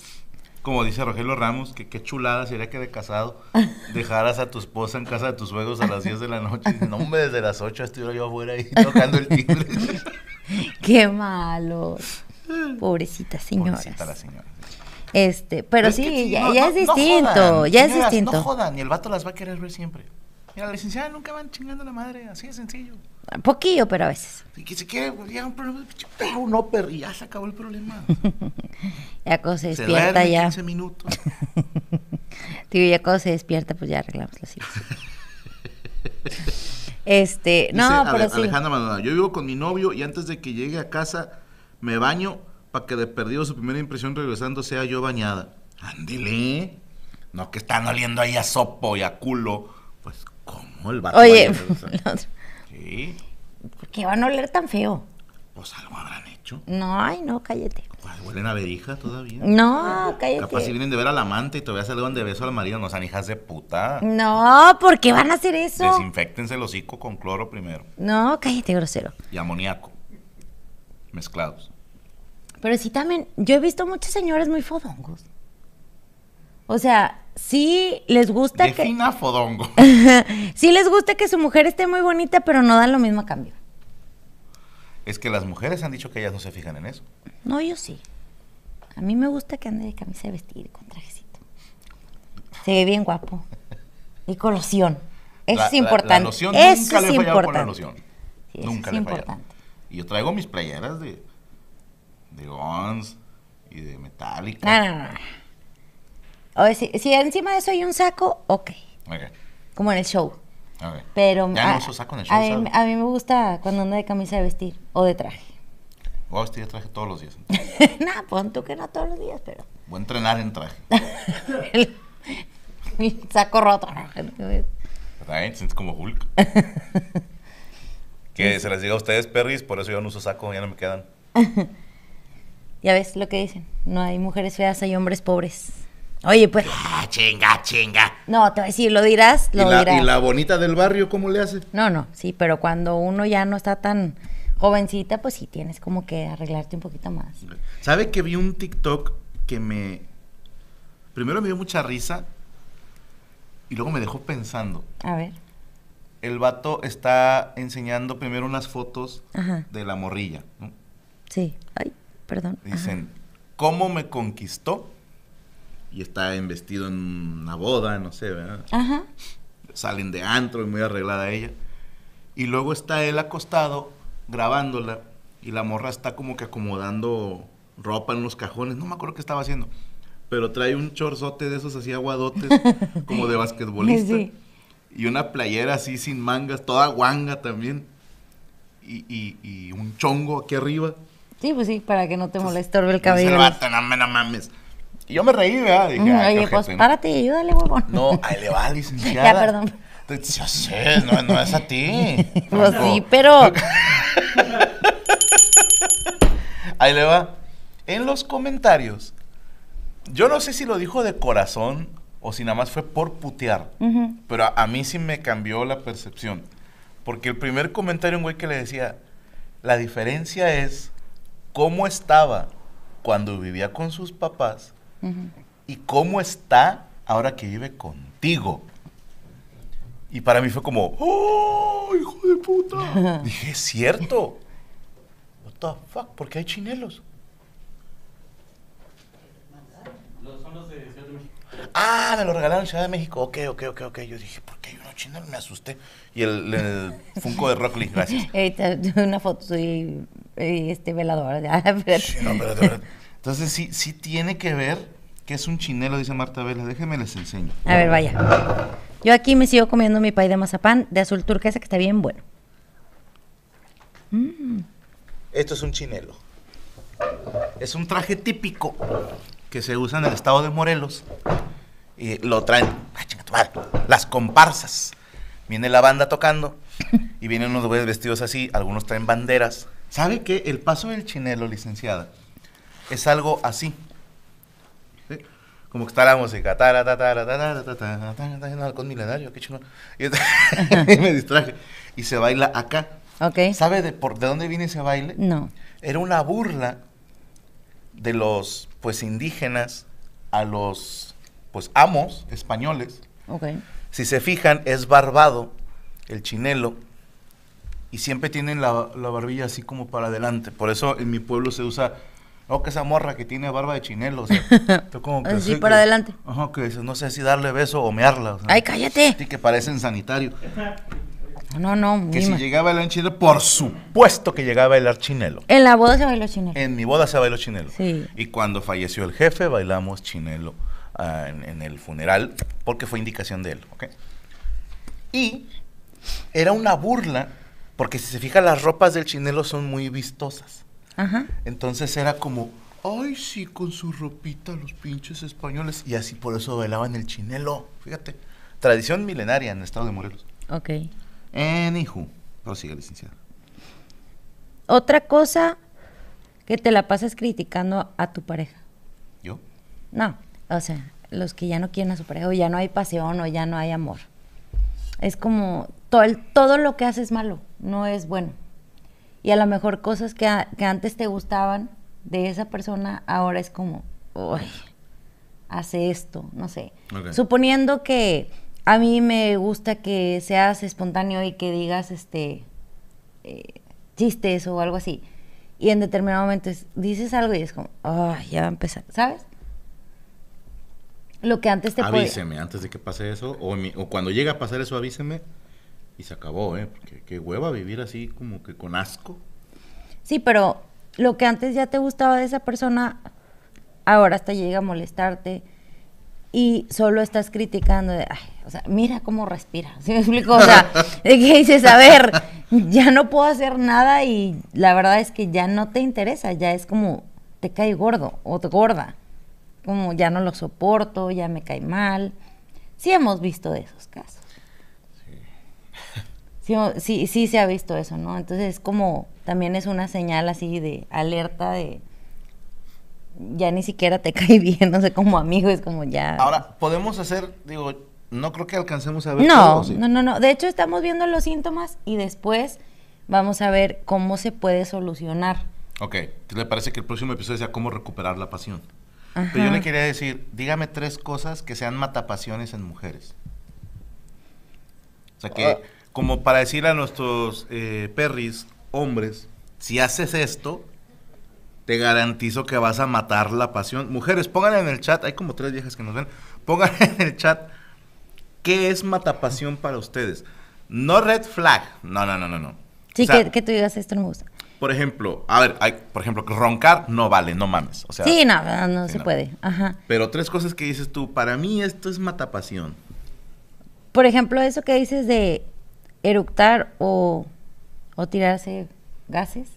como dice Rogelio Ramos, que qué chulada sería que de casado dejaras a tu esposa en casa de tus juegos a las 10 de la noche. No, hombre, desde las 8 estoy yo afuera ahí tocando el timbre. qué malo. Pobrecita señora. Pobrecita la señora. Este, pero, sí, ya, es distinto, no jodan, ya es distinto. No jodan, y el vato las va a querer ver siempre. Mira, la licenciada nunca van chingando la madre, así de sencillo. Poquillo, pero a veces. Y que se quiere, un problema, pero no perro, ya se acabó el problema. ya cuando se despierta, se ya. 15 minutos. Tío, ya cuando se despierta, pues ya arreglamos la cosas. este, no, pero sí. Alejandra Manuela, yo vivo con mi novio y antes de que llegue a casa me baño para que de perdido su primera impresión regresando sea yo bañada. Ándele. No que están oliendo ahí a sopo y a culo. Pues, ¿cómo el barco? Oye, ¿Por ¿Qué van a oler tan feo? Pues algo habrán hecho. No, ay, no, cállate. Pues huelen a verija todavía. No, cállate. Capaz si vienen de ver a la amante y todavía se le dan de beso al marido, no sean hijas de puta. No, ¿por qué van a hacer eso? Desinfectense el hocico con cloro primero. No, cállate, grosero. Y amoníaco. Mezclados. Pero sí también, yo he visto muchos señores muy fodongos. O sea, sí les gusta que. Fodongo. sí les gusta que su mujer esté muy bonita, pero no dan lo mismo a cambio. Es que las mujeres han dicho que ellas no se fijan en eso. No, yo sí. A mí me gusta que ande de camisa de vestir con trajecito. Se ve bien guapo. Y con loción. Eso es importante. eso nunca es le importante. con la loción. nunca le falla. Y yo traigo mis playeras de, de y de Metallica. No, no, no si, encima de eso hay un saco, ok. Como en el show. Pero ya no uso saco en el show. A mí, me gusta cuando ando de camisa de vestir o de traje. Voy a vestir de traje todos los días. no, pon tú que no todos los días, pero. Voy a entrenar en traje. Mi saco roto. ¿Verdad? Sientes como Hulk. que se les diga a ustedes, perris, por eso yo no uso saco, ya no me quedan. ya ves lo que dicen. No hay mujeres feas, hay hombres pobres. Oye, pues. Ah, chinga, chinga. No, te voy lo dirás, lo dirás. ¿Y la bonita del barrio cómo le hace? No, no, sí, pero cuando uno ya no está tan jovencita, pues sí tienes como que arreglarte un poquito más. ¿Sabe que vi un TikTok que me. Primero me dio mucha risa y luego me dejó pensando. A ver. El vato está enseñando primero unas fotos de la morrilla, Sí. Ay, perdón. Dicen, ¿cómo me conquistó? y está investido en una boda, no sé, ¿verdad? Ajá. Salen de antro y muy arreglada ella. Y luego está él acostado grabándola y la morra está como que acomodando ropa en los cajones, no me acuerdo qué estaba haciendo, pero trae un chorzote de esos así aguadotes, como de basquetbolista, sí. y una playera así sin mangas, toda guanga también, y, y, un chongo aquí arriba. Sí, pues sí, para que no te moleste el cabello. No mames. Y yo me reí, ¿verdad? Dije, oye, pues párate y ayúdale, huevón. No, ahí le va, licenciada. ya, perdón. yo sé, no, es a ti. pues sí, pero... ahí le va. En los comentarios, yo no sé si lo dijo de corazón o si nada más fue por putear, pero a, a mí sí me cambió la percepción. Porque el primer comentario, un güey que le decía, la diferencia es cómo estaba cuando vivía con sus papás ¿Y cómo está ahora que vive contigo? Y para mí fue como, ¡oh, hijo de puta! Dije, es cierto. What the fuck, ¿por qué hay chinelos? de Ciudad de México. Ah, me lo regalaron en Ciudad de México. Ok, ok, ok, ok. Yo dije, ¿por qué hay unos chinelos? Me asusté. Y el, Funko de Rock Lee, gracias. una foto, soy eh, este, velador Ya, sí, no, pero, entonces sí, sí tiene que ver que es un chinelo, dice Marta Vélez. Déjenme les enseño. A ver, vaya. Yo aquí me sigo comiendo mi pay de mazapán de azul turquesa que está bien bueno. Mm. Esto es un chinelo. Es un traje típico que se usa en el estado de Morelos. Y eh, lo traen, ah, las comparsas. Viene la banda tocando y vienen unos güeyes vestidos así, algunos traen banderas. ¿Sabe qué? El paso del chinelo, licenciada, es algo así. ¿Sí? Como que está la música, Con milenario, qué chingón. Y, me distraje. Y se baila acá. Okay. ¿Sabe de, por, de dónde viene ese baile? No. Era una burla de los pues indígenas a los pues amos españoles. Okay. Si se fijan, es barbado el chinelo y siempre tienen la, la, barbilla así como para adelante. Por eso en mi pueblo se usa o oh, que esa morra que tiene barba de chinelo, Sí, así, para adelante. Ajá, que no sé si darle beso o mearla. Ay, cállate. Sí, que parecen sanitario. No, no, Que si llegaba el chinelo, por supuesto que llegaba bailar chinelo. En la boda se bailó chinelo. En mi boda se bailó chinelo. Sí. Y cuando falleció el jefe, bailamos chinelo ah, en, el funeral, porque fue indicación de él, ¿ok? Y era una burla, porque si se fija las ropas del chinelo son muy vistosas. Entonces era como, ay, sí, con su ropita, los pinches españoles. Y así por eso velaban el chinelo. Fíjate, tradición milenaria en el estado de Morelos. Ok. hijo prosigue, licenciada. Otra cosa que te la pasas criticando a tu pareja. ¿Yo? No, o sea, los que ya no quieren a su pareja, o ya no hay pasión, o ya no hay amor. Es como todo, el, todo lo que haces es malo, no es bueno. Y a lo mejor cosas que, antes te gustaban de esa persona, ahora es como, uy, hace esto, no sé. Suponiendo que a mí me gusta que seas espontáneo y que digas este eh, chistes o algo así. Y en determinado momento dices algo y es como, ay ya va a empezar, ¿sabes? Lo que antes te Avíseme, antes de que pase eso, o, cuando llega a pasar eso, avíseme y se acabó, ¿eh? Porque qué hueva vivir así como que con asco. Sí, pero lo que antes ya te gustaba de esa persona, ahora hasta llega a molestarte y solo estás criticando o sea, mira cómo respira, ¿sí me explico? O sea, de que dices, a ver, ya no puedo hacer nada y la verdad es que ya no te interesa, ya es como, te cae gordo o te gorda, como ya no lo soporto, ya me cae mal. Sí hemos visto de esos casos sí, sí, se ha visto eso, ¿no? Entonces es como, también es una señal así de alerta de ya ni siquiera te cae bien, no sé, como amigo, es como ya. Ahora, podemos hacer, digo, no creo que alcancemos a ver. No, no, no, no. De hecho, estamos viendo los síntomas y después vamos a ver cómo se puede solucionar. Ok, ¿le parece que el próximo episodio sea cómo recuperar la pasión? Pero yo le quería decir, dígame tres cosas que sean matapasiones en mujeres. O sea, que, ah como para decir a nuestros eh, perris, hombres, si haces esto, te garantizo que vas a matar la pasión. Mujeres, pónganle en el chat, hay como tres viejas que nos ven, pónganle en el chat qué es matapasión para ustedes. No red flag, no, no, no, no, no. Sí, que, tú digas esto no me gusta. Por ejemplo, a ver, por ejemplo, roncar no vale, no mames. sí, no, no, se puede. Pero tres cosas que dices tú, para mí esto es matapasión. Por ejemplo, eso que dices de eructar o, o tirarse gases.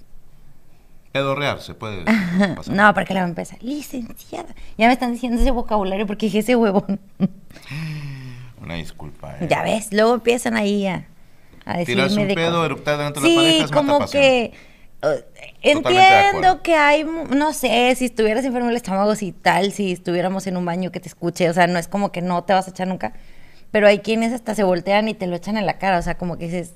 Edorrear se puede. Pasar. no, que la empresa. Licenciada. Ya me están diciendo ese vocabulario porque dije ese huevón. Una disculpa. Eh. Ya ves, luego empiezan ahí a, decirme Tirarse de pedo, eructar dentro de la Sí, como que. entiendo que hay, no sé, si estuvieras enfermo el estómago, si tal, si estuviéramos en un baño que te escuche, o sea, no es como que no te vas a echar nunca, pero hay quienes hasta se voltean y te lo echan en la cara, o sea, como que dices,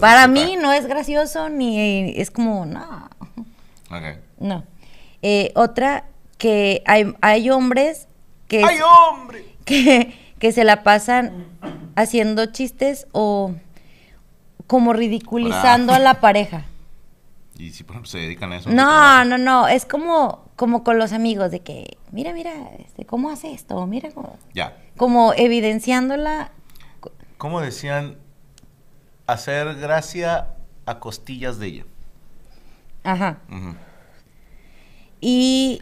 para mí no es gracioso ni es como, no. No. Eh, otra, que hay, hay hombres que... Que, se la pasan haciendo chistes o como ridiculizando a la pareja. Y si, por ejemplo, se dedican a eso. No, no, no, es como, como con los amigos, de que, mira, mira, este, ¿cómo hace esto? Mira cómo... Ya. Como evidenciándola. ¿Cómo decían? Hacer gracia a costillas de ella. Ajá. y,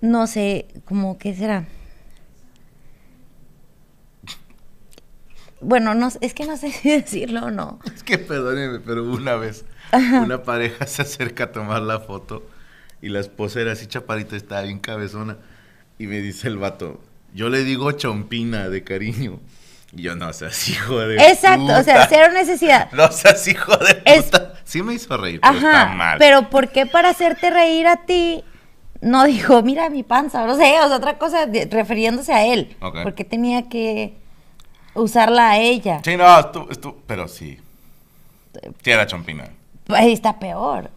No sé, cómo ¿qué será? Bueno, no, es que no sé si decirlo o no. Es que perdóneme, pero una vez una pareja se acerca a tomar la foto y la esposa era así chaparita, estaba bien cabezona. Y me dice el vato, yo le digo chompina de cariño. Y yo, no seas hijo de Exacto, o sea, cero necesidad. No seas hijo de es... puta. Sí me hizo reír, Ajá, pero está mal. Pero ¿por qué para hacerte reír a ti no dijo, mira mi panza, no sé, o sea, otra cosa refiriéndose a él. ¿Por Porque tenía que usarla a ella. Sí, no, tú, pero sí. Sí, era chompina. Ahí está peor.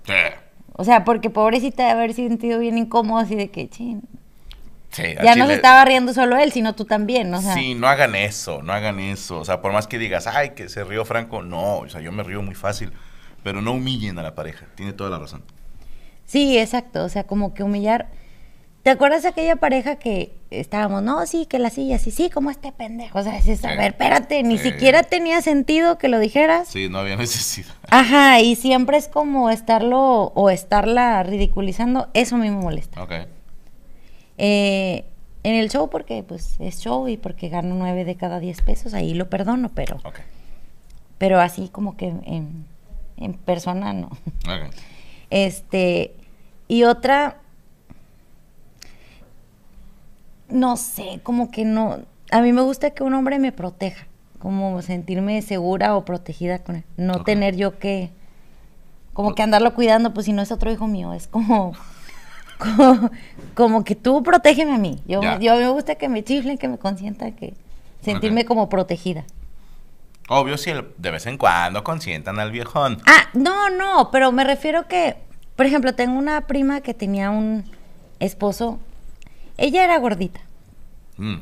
O sea, porque pobrecita de haber sentido bien incómodo así de que, chin. ya no se estaba riendo solo él, sino tú también, o Sí, no hagan eso, no hagan eso. O sea, por más que digas, ay, que se rió Franco, no, o sea, yo me río muy fácil. Pero no humillen a la pareja, tiene toda la razón. Sí, exacto, o sea, como que humillar ¿Te acuerdas de aquella pareja que estábamos, no, sí, que la silla, sí, sí, como este pendejo? O sea, a ver, espérate, ni siquiera tenía sentido que lo dijeras. Sí, no había necesidad. Ajá, y siempre es como estarlo o estarla ridiculizando, eso a mí me molesta. Ok. Eh, en el show, porque pues es show y porque gano nueve de cada diez pesos, ahí lo perdono, pero. Ok. Pero así como que en, persona no. Ok. Este. Y otra no sé, como que no, a mí me gusta que un hombre me proteja, como sentirme segura o protegida con él, no tener yo que, como que andarlo cuidando, pues si no es otro hijo mío, es como... Como, que tú protégeme a mí. Yo, yo me gusta que me chiflen, que me consientan, que sentirme como protegida. Obvio si de vez en cuando consientan al viejón. Ah, no, no, pero me refiero que, por ejemplo, tengo una prima que tenía un esposo ella era gordita. Mm.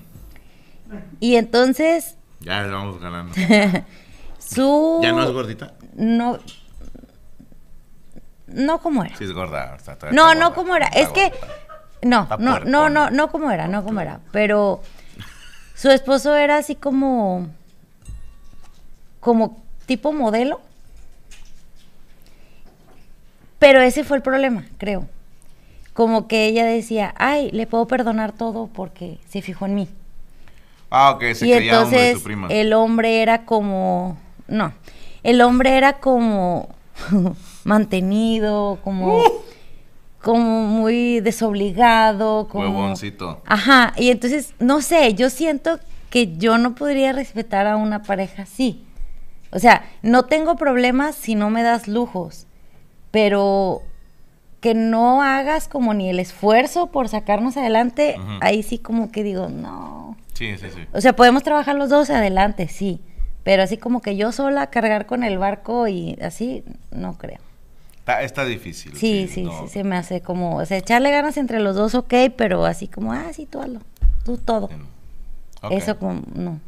Y entonces. Ya le vamos ganando. su. ¿Ya no es gordita? No. No como era. Sí, es gorda. no, no como era. Es que. No, no, no, no, no como era, no como era. Pero su esposo era así como. como tipo modelo. Pero ese fue el problema, creo como que ella decía, ay, le puedo perdonar todo porque se fijó en mí. Ah, ok, se creía entonces, hombre, tu prima. El hombre era como, no, el hombre era como mantenido, como... Uh. como muy desobligado, como... Huevoncito. Ajá, y entonces, no sé, yo siento que yo no podría respetar a una pareja así. O sea, no tengo problemas si no me das lujos, pero que no hagas como ni el esfuerzo por sacarnos adelante, ahí sí como que digo, no. Sí, sí, sí. O sea, podemos trabajar los dos adelante, sí, pero así como que yo sola cargar con el barco y así, no creo. Está, difícil. Sí, sí, sí, se me hace como, o sea, echarle ganas entre los dos, ok, pero así como, ah, sí, tú hazlo, tú todo. Eso como, no.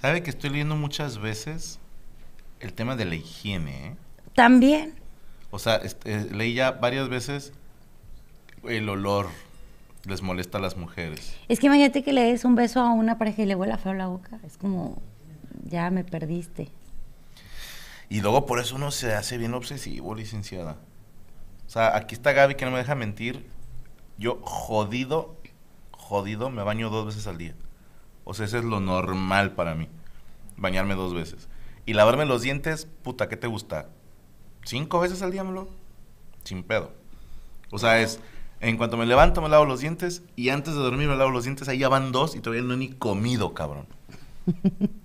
¿Sabe que estoy leyendo muchas veces el tema de la higiene? ¿eh? También. O sea, eh, leí ya varias veces el olor les molesta a las mujeres. Es que imagínate que le des un beso a una pareja y le huela feo la boca. Es como, ya me perdiste. Y luego por eso uno se hace bien obsesivo, licenciada. O sea, aquí está Gaby que no me deja mentir. Yo jodido, jodido, me baño dos veces al día. O sea, eso es lo normal para mí. Bañarme dos veces. Y lavarme los dientes, puta, ¿qué te gusta? cinco veces al día me sin pedo. O sea, es en cuanto me levanto me lavo los dientes y antes de dormir me lavo los dientes, ahí ya van dos y todavía no he ni comido, cabrón.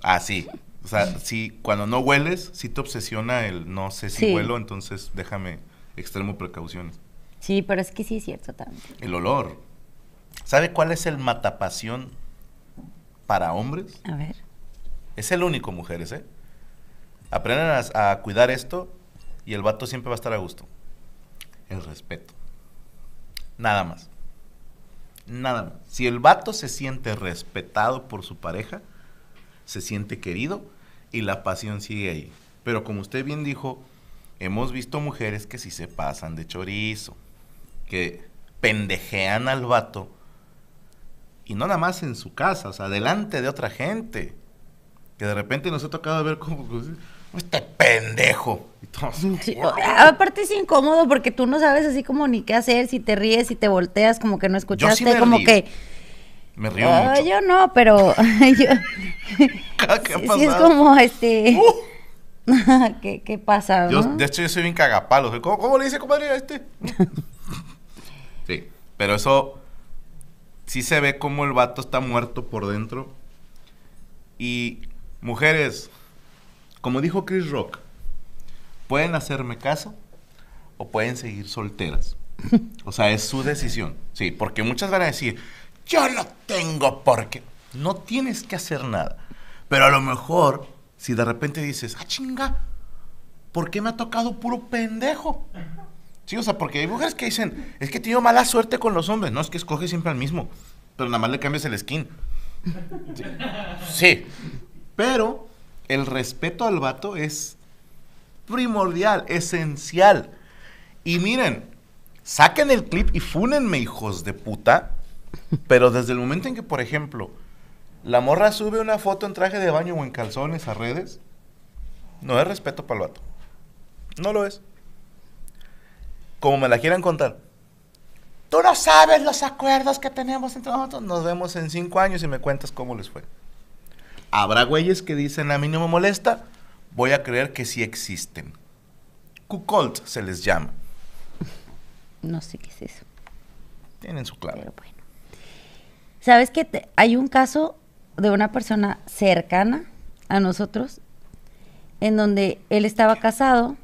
Así. Ah, o sea, si cuando no hueles, si te obsesiona el no sé si huelo, entonces déjame extremo precauciones. Sí, pero es que sí es cierto también. El olor. ¿Sabe cuál es el matapasión para hombres? A ver. Es el único, mujeres, ¿eh? Aprendan a cuidar esto y el vato siempre va a estar a gusto. El respeto. Nada más. Nada más. Si el vato se siente respetado por su pareja, se siente querido y la pasión sigue ahí. Pero como usted bien dijo, hemos visto mujeres que si se pasan de chorizo, que pendejean al vato. Y no nada más en su casa, o sea, delante de otra gente. Que de repente nos ha tocado ver cómo este pendejo. aparte es incómodo porque tú no sabes así como ni qué hacer, si te ríes, si te volteas, como que no escuchaste, como que... Me río ah, mucho. Yo no, pero... yo, ¿Qué sí, es como este... ¡Uh! ¿Qué, ¿Qué, pasa? de hecho, yo soy bien cagapalo. ¿Cómo, cómo le dice compadre a este? sí, pero eso... Sí se ve como el vato está muerto por dentro. Y, mujeres, como dijo Chris Rock, pueden hacerme caso o pueden seguir solteras. O sea, es su decisión. Sí, porque muchas van a decir, yo no tengo porque... No tienes que hacer nada. Pero a lo mejor, si de repente dices, ah, chinga, ¿por qué me ha tocado puro pendejo? Sí, o sea, porque hay mujeres que dicen, es que he tenido mala suerte con los hombres. No, es que escoge siempre al mismo, pero nada más le cambias el skin. sí. Pero el respeto al vato es primordial, esencial. Y miren, saquen el clip y fúnenme, hijos de puta. Pero desde el momento en que, por ejemplo, la morra sube una foto en traje de baño o en calzones a redes, no es respeto para el vato. No lo es. Como me la quieran contar. Tú no sabes los acuerdos que tenemos entre nosotros. Nos vemos en cinco años y me cuentas cómo les fue. Habrá güeyes que dicen a mí no me molesta, voy a creer que sí existen. Kukolt se les llama. No sé qué es eso. Tienen su clave. Pero bueno. ¿Sabes que hay un caso de una persona cercana a nosotros en donde él estaba casado,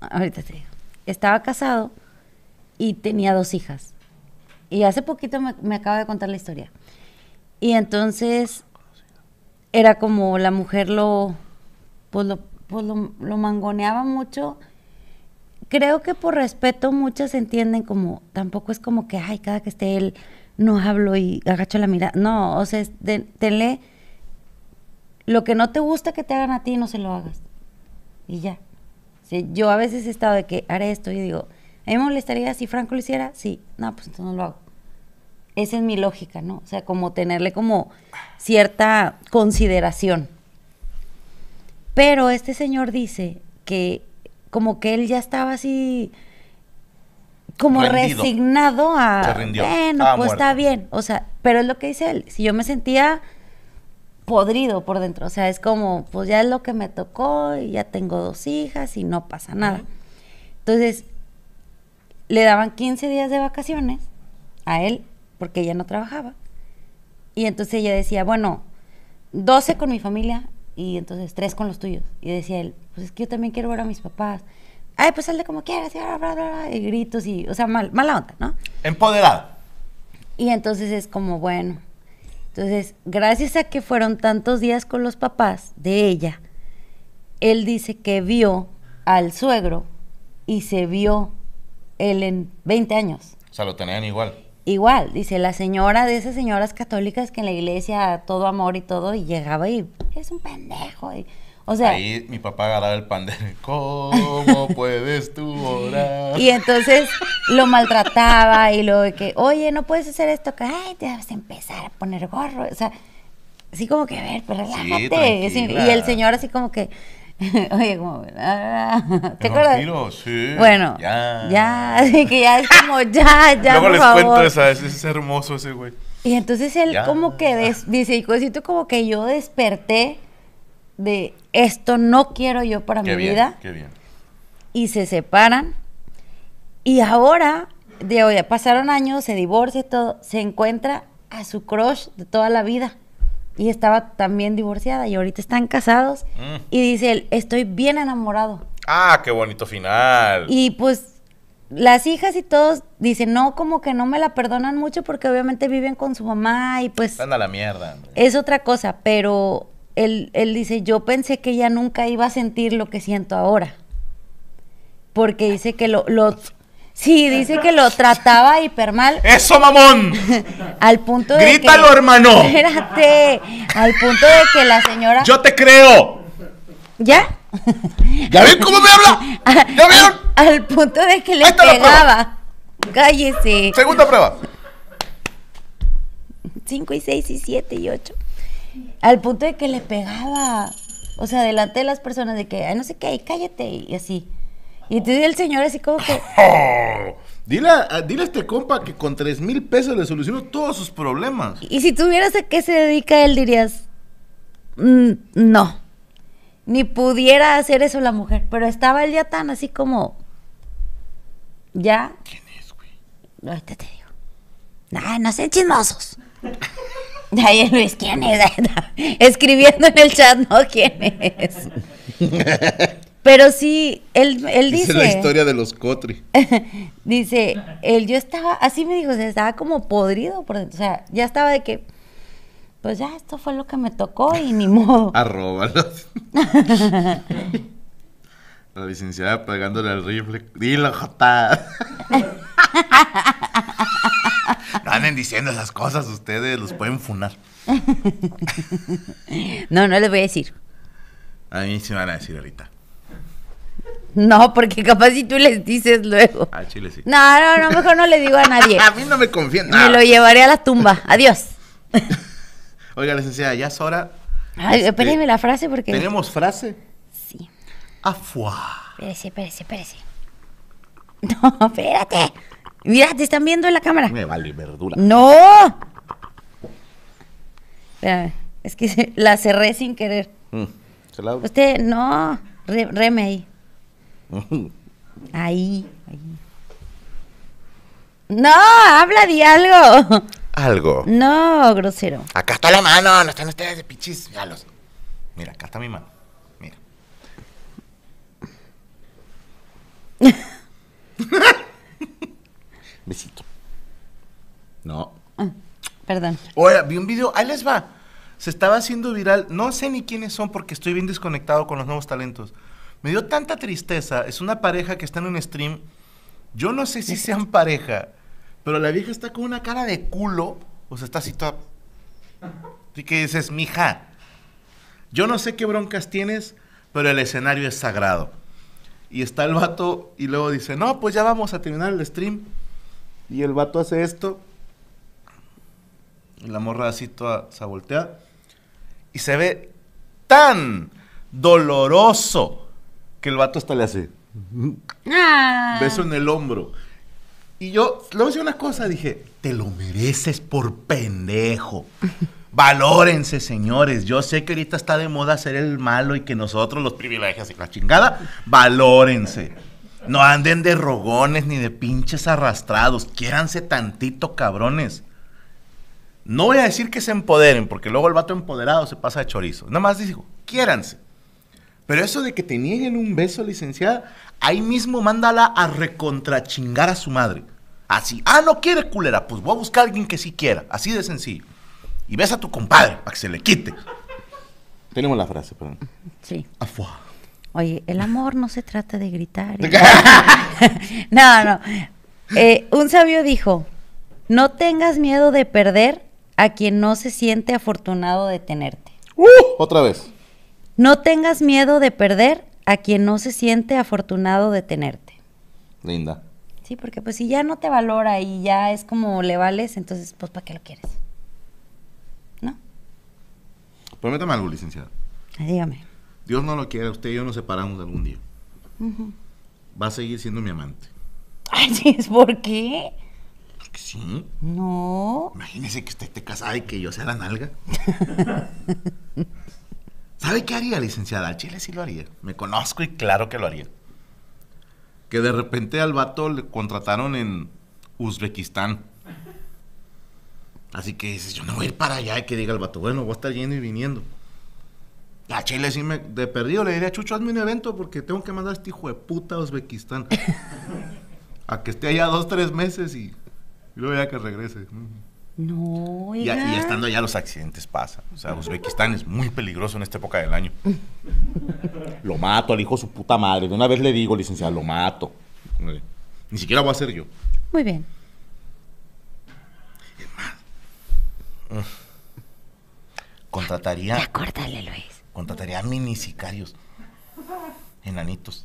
ahorita te digo, estaba casado y tenía dos hijas. Y hace poquito me, me acaba de contar la historia. Y entonces era como la mujer pues lo, pues lo, lo, mangoneaba mucho. Creo que por respeto muchas entienden como, tampoco es como que, ay, cada que esté él, no hablo y agacho la mirada. No, o sea, tenle lo que no te gusta que te hagan a ti, no se lo hagas. Y ya. yo a veces he estado de que haré esto y digo, ¿a mí me molestaría si Franco lo hiciera? Sí, no, pues entonces no lo hago. Esa es mi lógica, ¿no? O sea, como tenerle como cierta consideración. Pero este señor dice que como que él ya estaba así como resignado a bueno, ah, pues está bien, o sea, pero es lo que dice él, si yo me sentía podrido por dentro, o sea, es como pues ya es lo que me tocó y ya tengo dos hijas y no pasa nada. Entonces, le daban 15 días de vacaciones a él porque ella no trabajaba. Y entonces ella decía, bueno, 12 con mi familia y entonces 3 con los tuyos. Y decía él, pues es que yo también quiero ver a mis papás. Ay, pues hazle como quieras, y, bla, bla, bla, y gritos y, o sea, mal, mala onda, ¿no? Empoderado. Y entonces es como, bueno. Entonces, gracias a que fueron tantos días con los papás de ella, él dice que vio al suegro y se vio él en 20 años. O sea, lo tenían igual. Igual, dice la señora de esas señoras católicas que en la iglesia todo amor y todo, y llegaba y es un pendejo. Y, o sea. Ahí mi papá agarraba el pan de ¿Cómo puedes tú orar? Y entonces lo maltrataba y lo de que, oye, no puedes hacer esto, que, ay, te vas a empezar a poner gorro. O sea, así como que, ver, pero pues, relájate. y el señor así como que, Oye, como, ah, ¿te acuerdas? sí. Bueno, ya. Ya, que ya es como, ya, ya. Luego les cuento esa, es, es, hermoso ese güey. Y entonces él como que dice, y cosito como que yo desperté de esto no quiero yo para mi vida. Qué bien. Y se separan. Y ahora, de pasaron años, se divorcia y todo, se encuentra a su crush de toda la vida y estaba también divorciada y ahorita están casados. Mm. Y dice él, estoy bien enamorado. Ah, qué bonito final. Y pues las hijas y todos dicen, no, como que no me la perdonan mucho porque obviamente viven con su mamá y pues... Están a la mierda. Es otra cosa, pero él, dice, yo pensé que ella nunca iba a sentir lo que siento ahora. Porque dice que lo Sí, dice que lo trataba hiper mal. ¡Eso, mamón! al punto de ¡Grítalo, hermano! Espérate. Al punto de que la señora. ¡Yo te creo! ¿Ya? ¿Ya ven cómo me habla? ¿Ya vieron? Al, punto de que le pegaba. Cállese. Segunda prueba. Cinco y seis y siete y ocho. Al punto de que le pegaba. O sea, delante de las personas de que, ay, no sé qué, cállate y así. Y te entonces el señor así como que... Dile dile a, este compa que con tres mil pesos le soluciono todos sus problemas. Y si tuvieras a qué se dedica él, dirías, mm, no, ni pudiera hacer eso la mujer. Pero estaba el ya tan así como, ya. ¿Quién es, güey? Ahorita te digo. No, no sean chismosos. Ay, Luis, ¿quién es? Escribiendo en el chat, ¿no? ¿Quién es? Pero sí, él, él dice... Dice la historia de los Cotri. dice, él yo estaba, así me dijo, o estaba como podrido, o sea, ya estaba de que, pues ya, esto fue lo que me tocó y ni modo. Arróbalos. la licenciada pegándole al rifle. Dilo, Jota. no anden diciendo esas cosas ustedes, los pueden funar. no, no les voy a decir. A mí se me van a decir ahorita. No, porque capaz si tú les dices luego. A ah, Chile sí. No, no, no, mejor no le digo a nadie. a mí no me confían. nada Me lo llevaré a la tumba. Adiós. Oiga, licenciada, ya es hora. Ay, este, espérenme la frase porque. ¿Tenemos frase? Sí. Afuá. Espérese, espérese, espérese. No, espérate. Mira, te están viendo en la cámara. Me vale verdura. ¡No! Espérame, es que la cerré sin querer. Mm, Usted, no, re, reme ahí. Ahí, ahí. No, habla de algo. Algo. No, grosero. Acá está la mano, no están ustedes de pichis. Mira, acá está mi mano. Mira. Besito. No. Ah, perdón. Oye, vi un video, ahí les va. Se estaba haciendo viral. No sé ni quiénes son porque estoy bien desconectado con los nuevos talentos. Me dio tanta tristeza. Es una pareja que está en un stream. Yo no sé si sean pareja, pero la vieja está con una cara de culo. O sea, está así toda. Así que dices, mija, yo no sé qué broncas tienes, pero el escenario es sagrado. Y está el vato y luego dice, no, pues ya vamos a terminar el stream. Y el vato hace esto. Y la morra así toda se voltea. Y se ve tan doloroso que el vato hasta le hace. Ah. Beso en el hombro. Y yo le hice una cosa, dije, te lo mereces por pendejo. Valórense, señores. Yo sé que ahorita está de moda ser el malo y que nosotros los privilegios y la chingada. Valórense. No anden de rogones ni de pinches arrastrados. Quiéranse tantito, cabrones. No voy a decir que se empoderen, porque luego el vato empoderado se pasa de chorizo. Nada más digo, quiéranse. Pero eso de que te nieguen un beso, licenciada, ahí mismo mándala a recontrachingar a su madre. Así, ah, no quiere culera, pues voy a buscar a alguien que sí quiera, así de sencillo. Y ves a tu compadre para que se le quite. Tenemos la frase, perdón. Sí. Afuá. Oye, el amor no se trata de gritar. ¿eh? no, no. Eh, un sabio dijo, no tengas miedo de perder a quien no se siente afortunado de tenerte. ¡Uh! otra vez. No tengas miedo de perder a quien no se siente afortunado de tenerte. Linda. Sí, porque pues si ya no te valora y ya es como le vales, entonces pues ¿para qué lo quieres? ¿No? Prométame algo, licenciada. Ah, dígame. Dios no lo quiera, usted y yo nos separamos algún día. Va a seguir siendo mi amante. Ay, ¿por qué? Porque sí. No. Imagínese que usted esté casada y que yo sea la nalga. ¿Sabe qué haría, licenciada? Al chile sí lo haría. Me conozco y claro que lo haría. Que de repente al vato le contrataron en Uzbekistán. Así que dices, yo no voy a ir para allá y que diga el vato, bueno, voy a estar yendo y viniendo. La chile sí me, de perdido le diría, Chucho, hazme un evento porque tengo que mandar a este hijo de puta a Uzbekistán. a que esté allá dos, tres meses y luego ya que regrese. No, y, estando allá los accidentes pasan. O sea, Uzbekistán es muy peligroso en esta época del año. lo mato al hijo de su puta madre. De una vez le digo, licenciado, lo mato. Ni siquiera voy a ser yo. Muy bien. contrataría. Acuérdale, Luis. Contrataría a mini sicarios. Enanitos.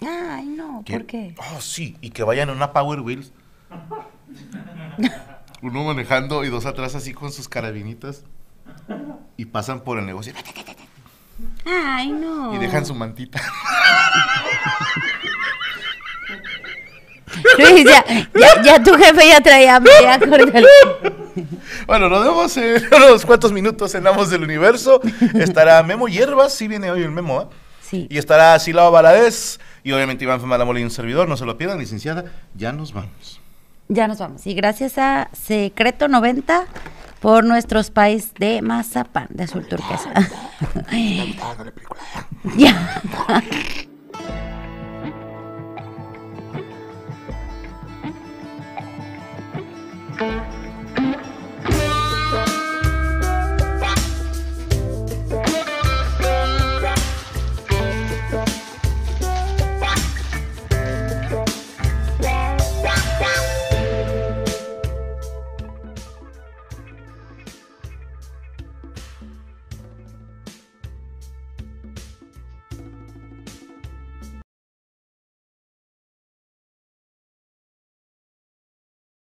Ay, no, ¿por qué? Oh, sí, y que vayan en una Power Wheels. uno manejando y dos atrás así con sus carabinitas y pasan por el negocio. Ay, no. Y dejan su mantita. Luis, ya, ya, tu jefe ya traía Bueno, nos vemos en unos cuantos minutos en Amos del Universo. Estará Memo Hierbas, si viene hoy el Memo, ¿eh? Sí. Y estará Silao Valadez y obviamente Iván la y un servidor. No se lo pierdan, licenciada. Ya nos vamos. Ya nos vamos. Y gracias a Secreto 90 por nuestros pais de Mazapán, de azul turquesa.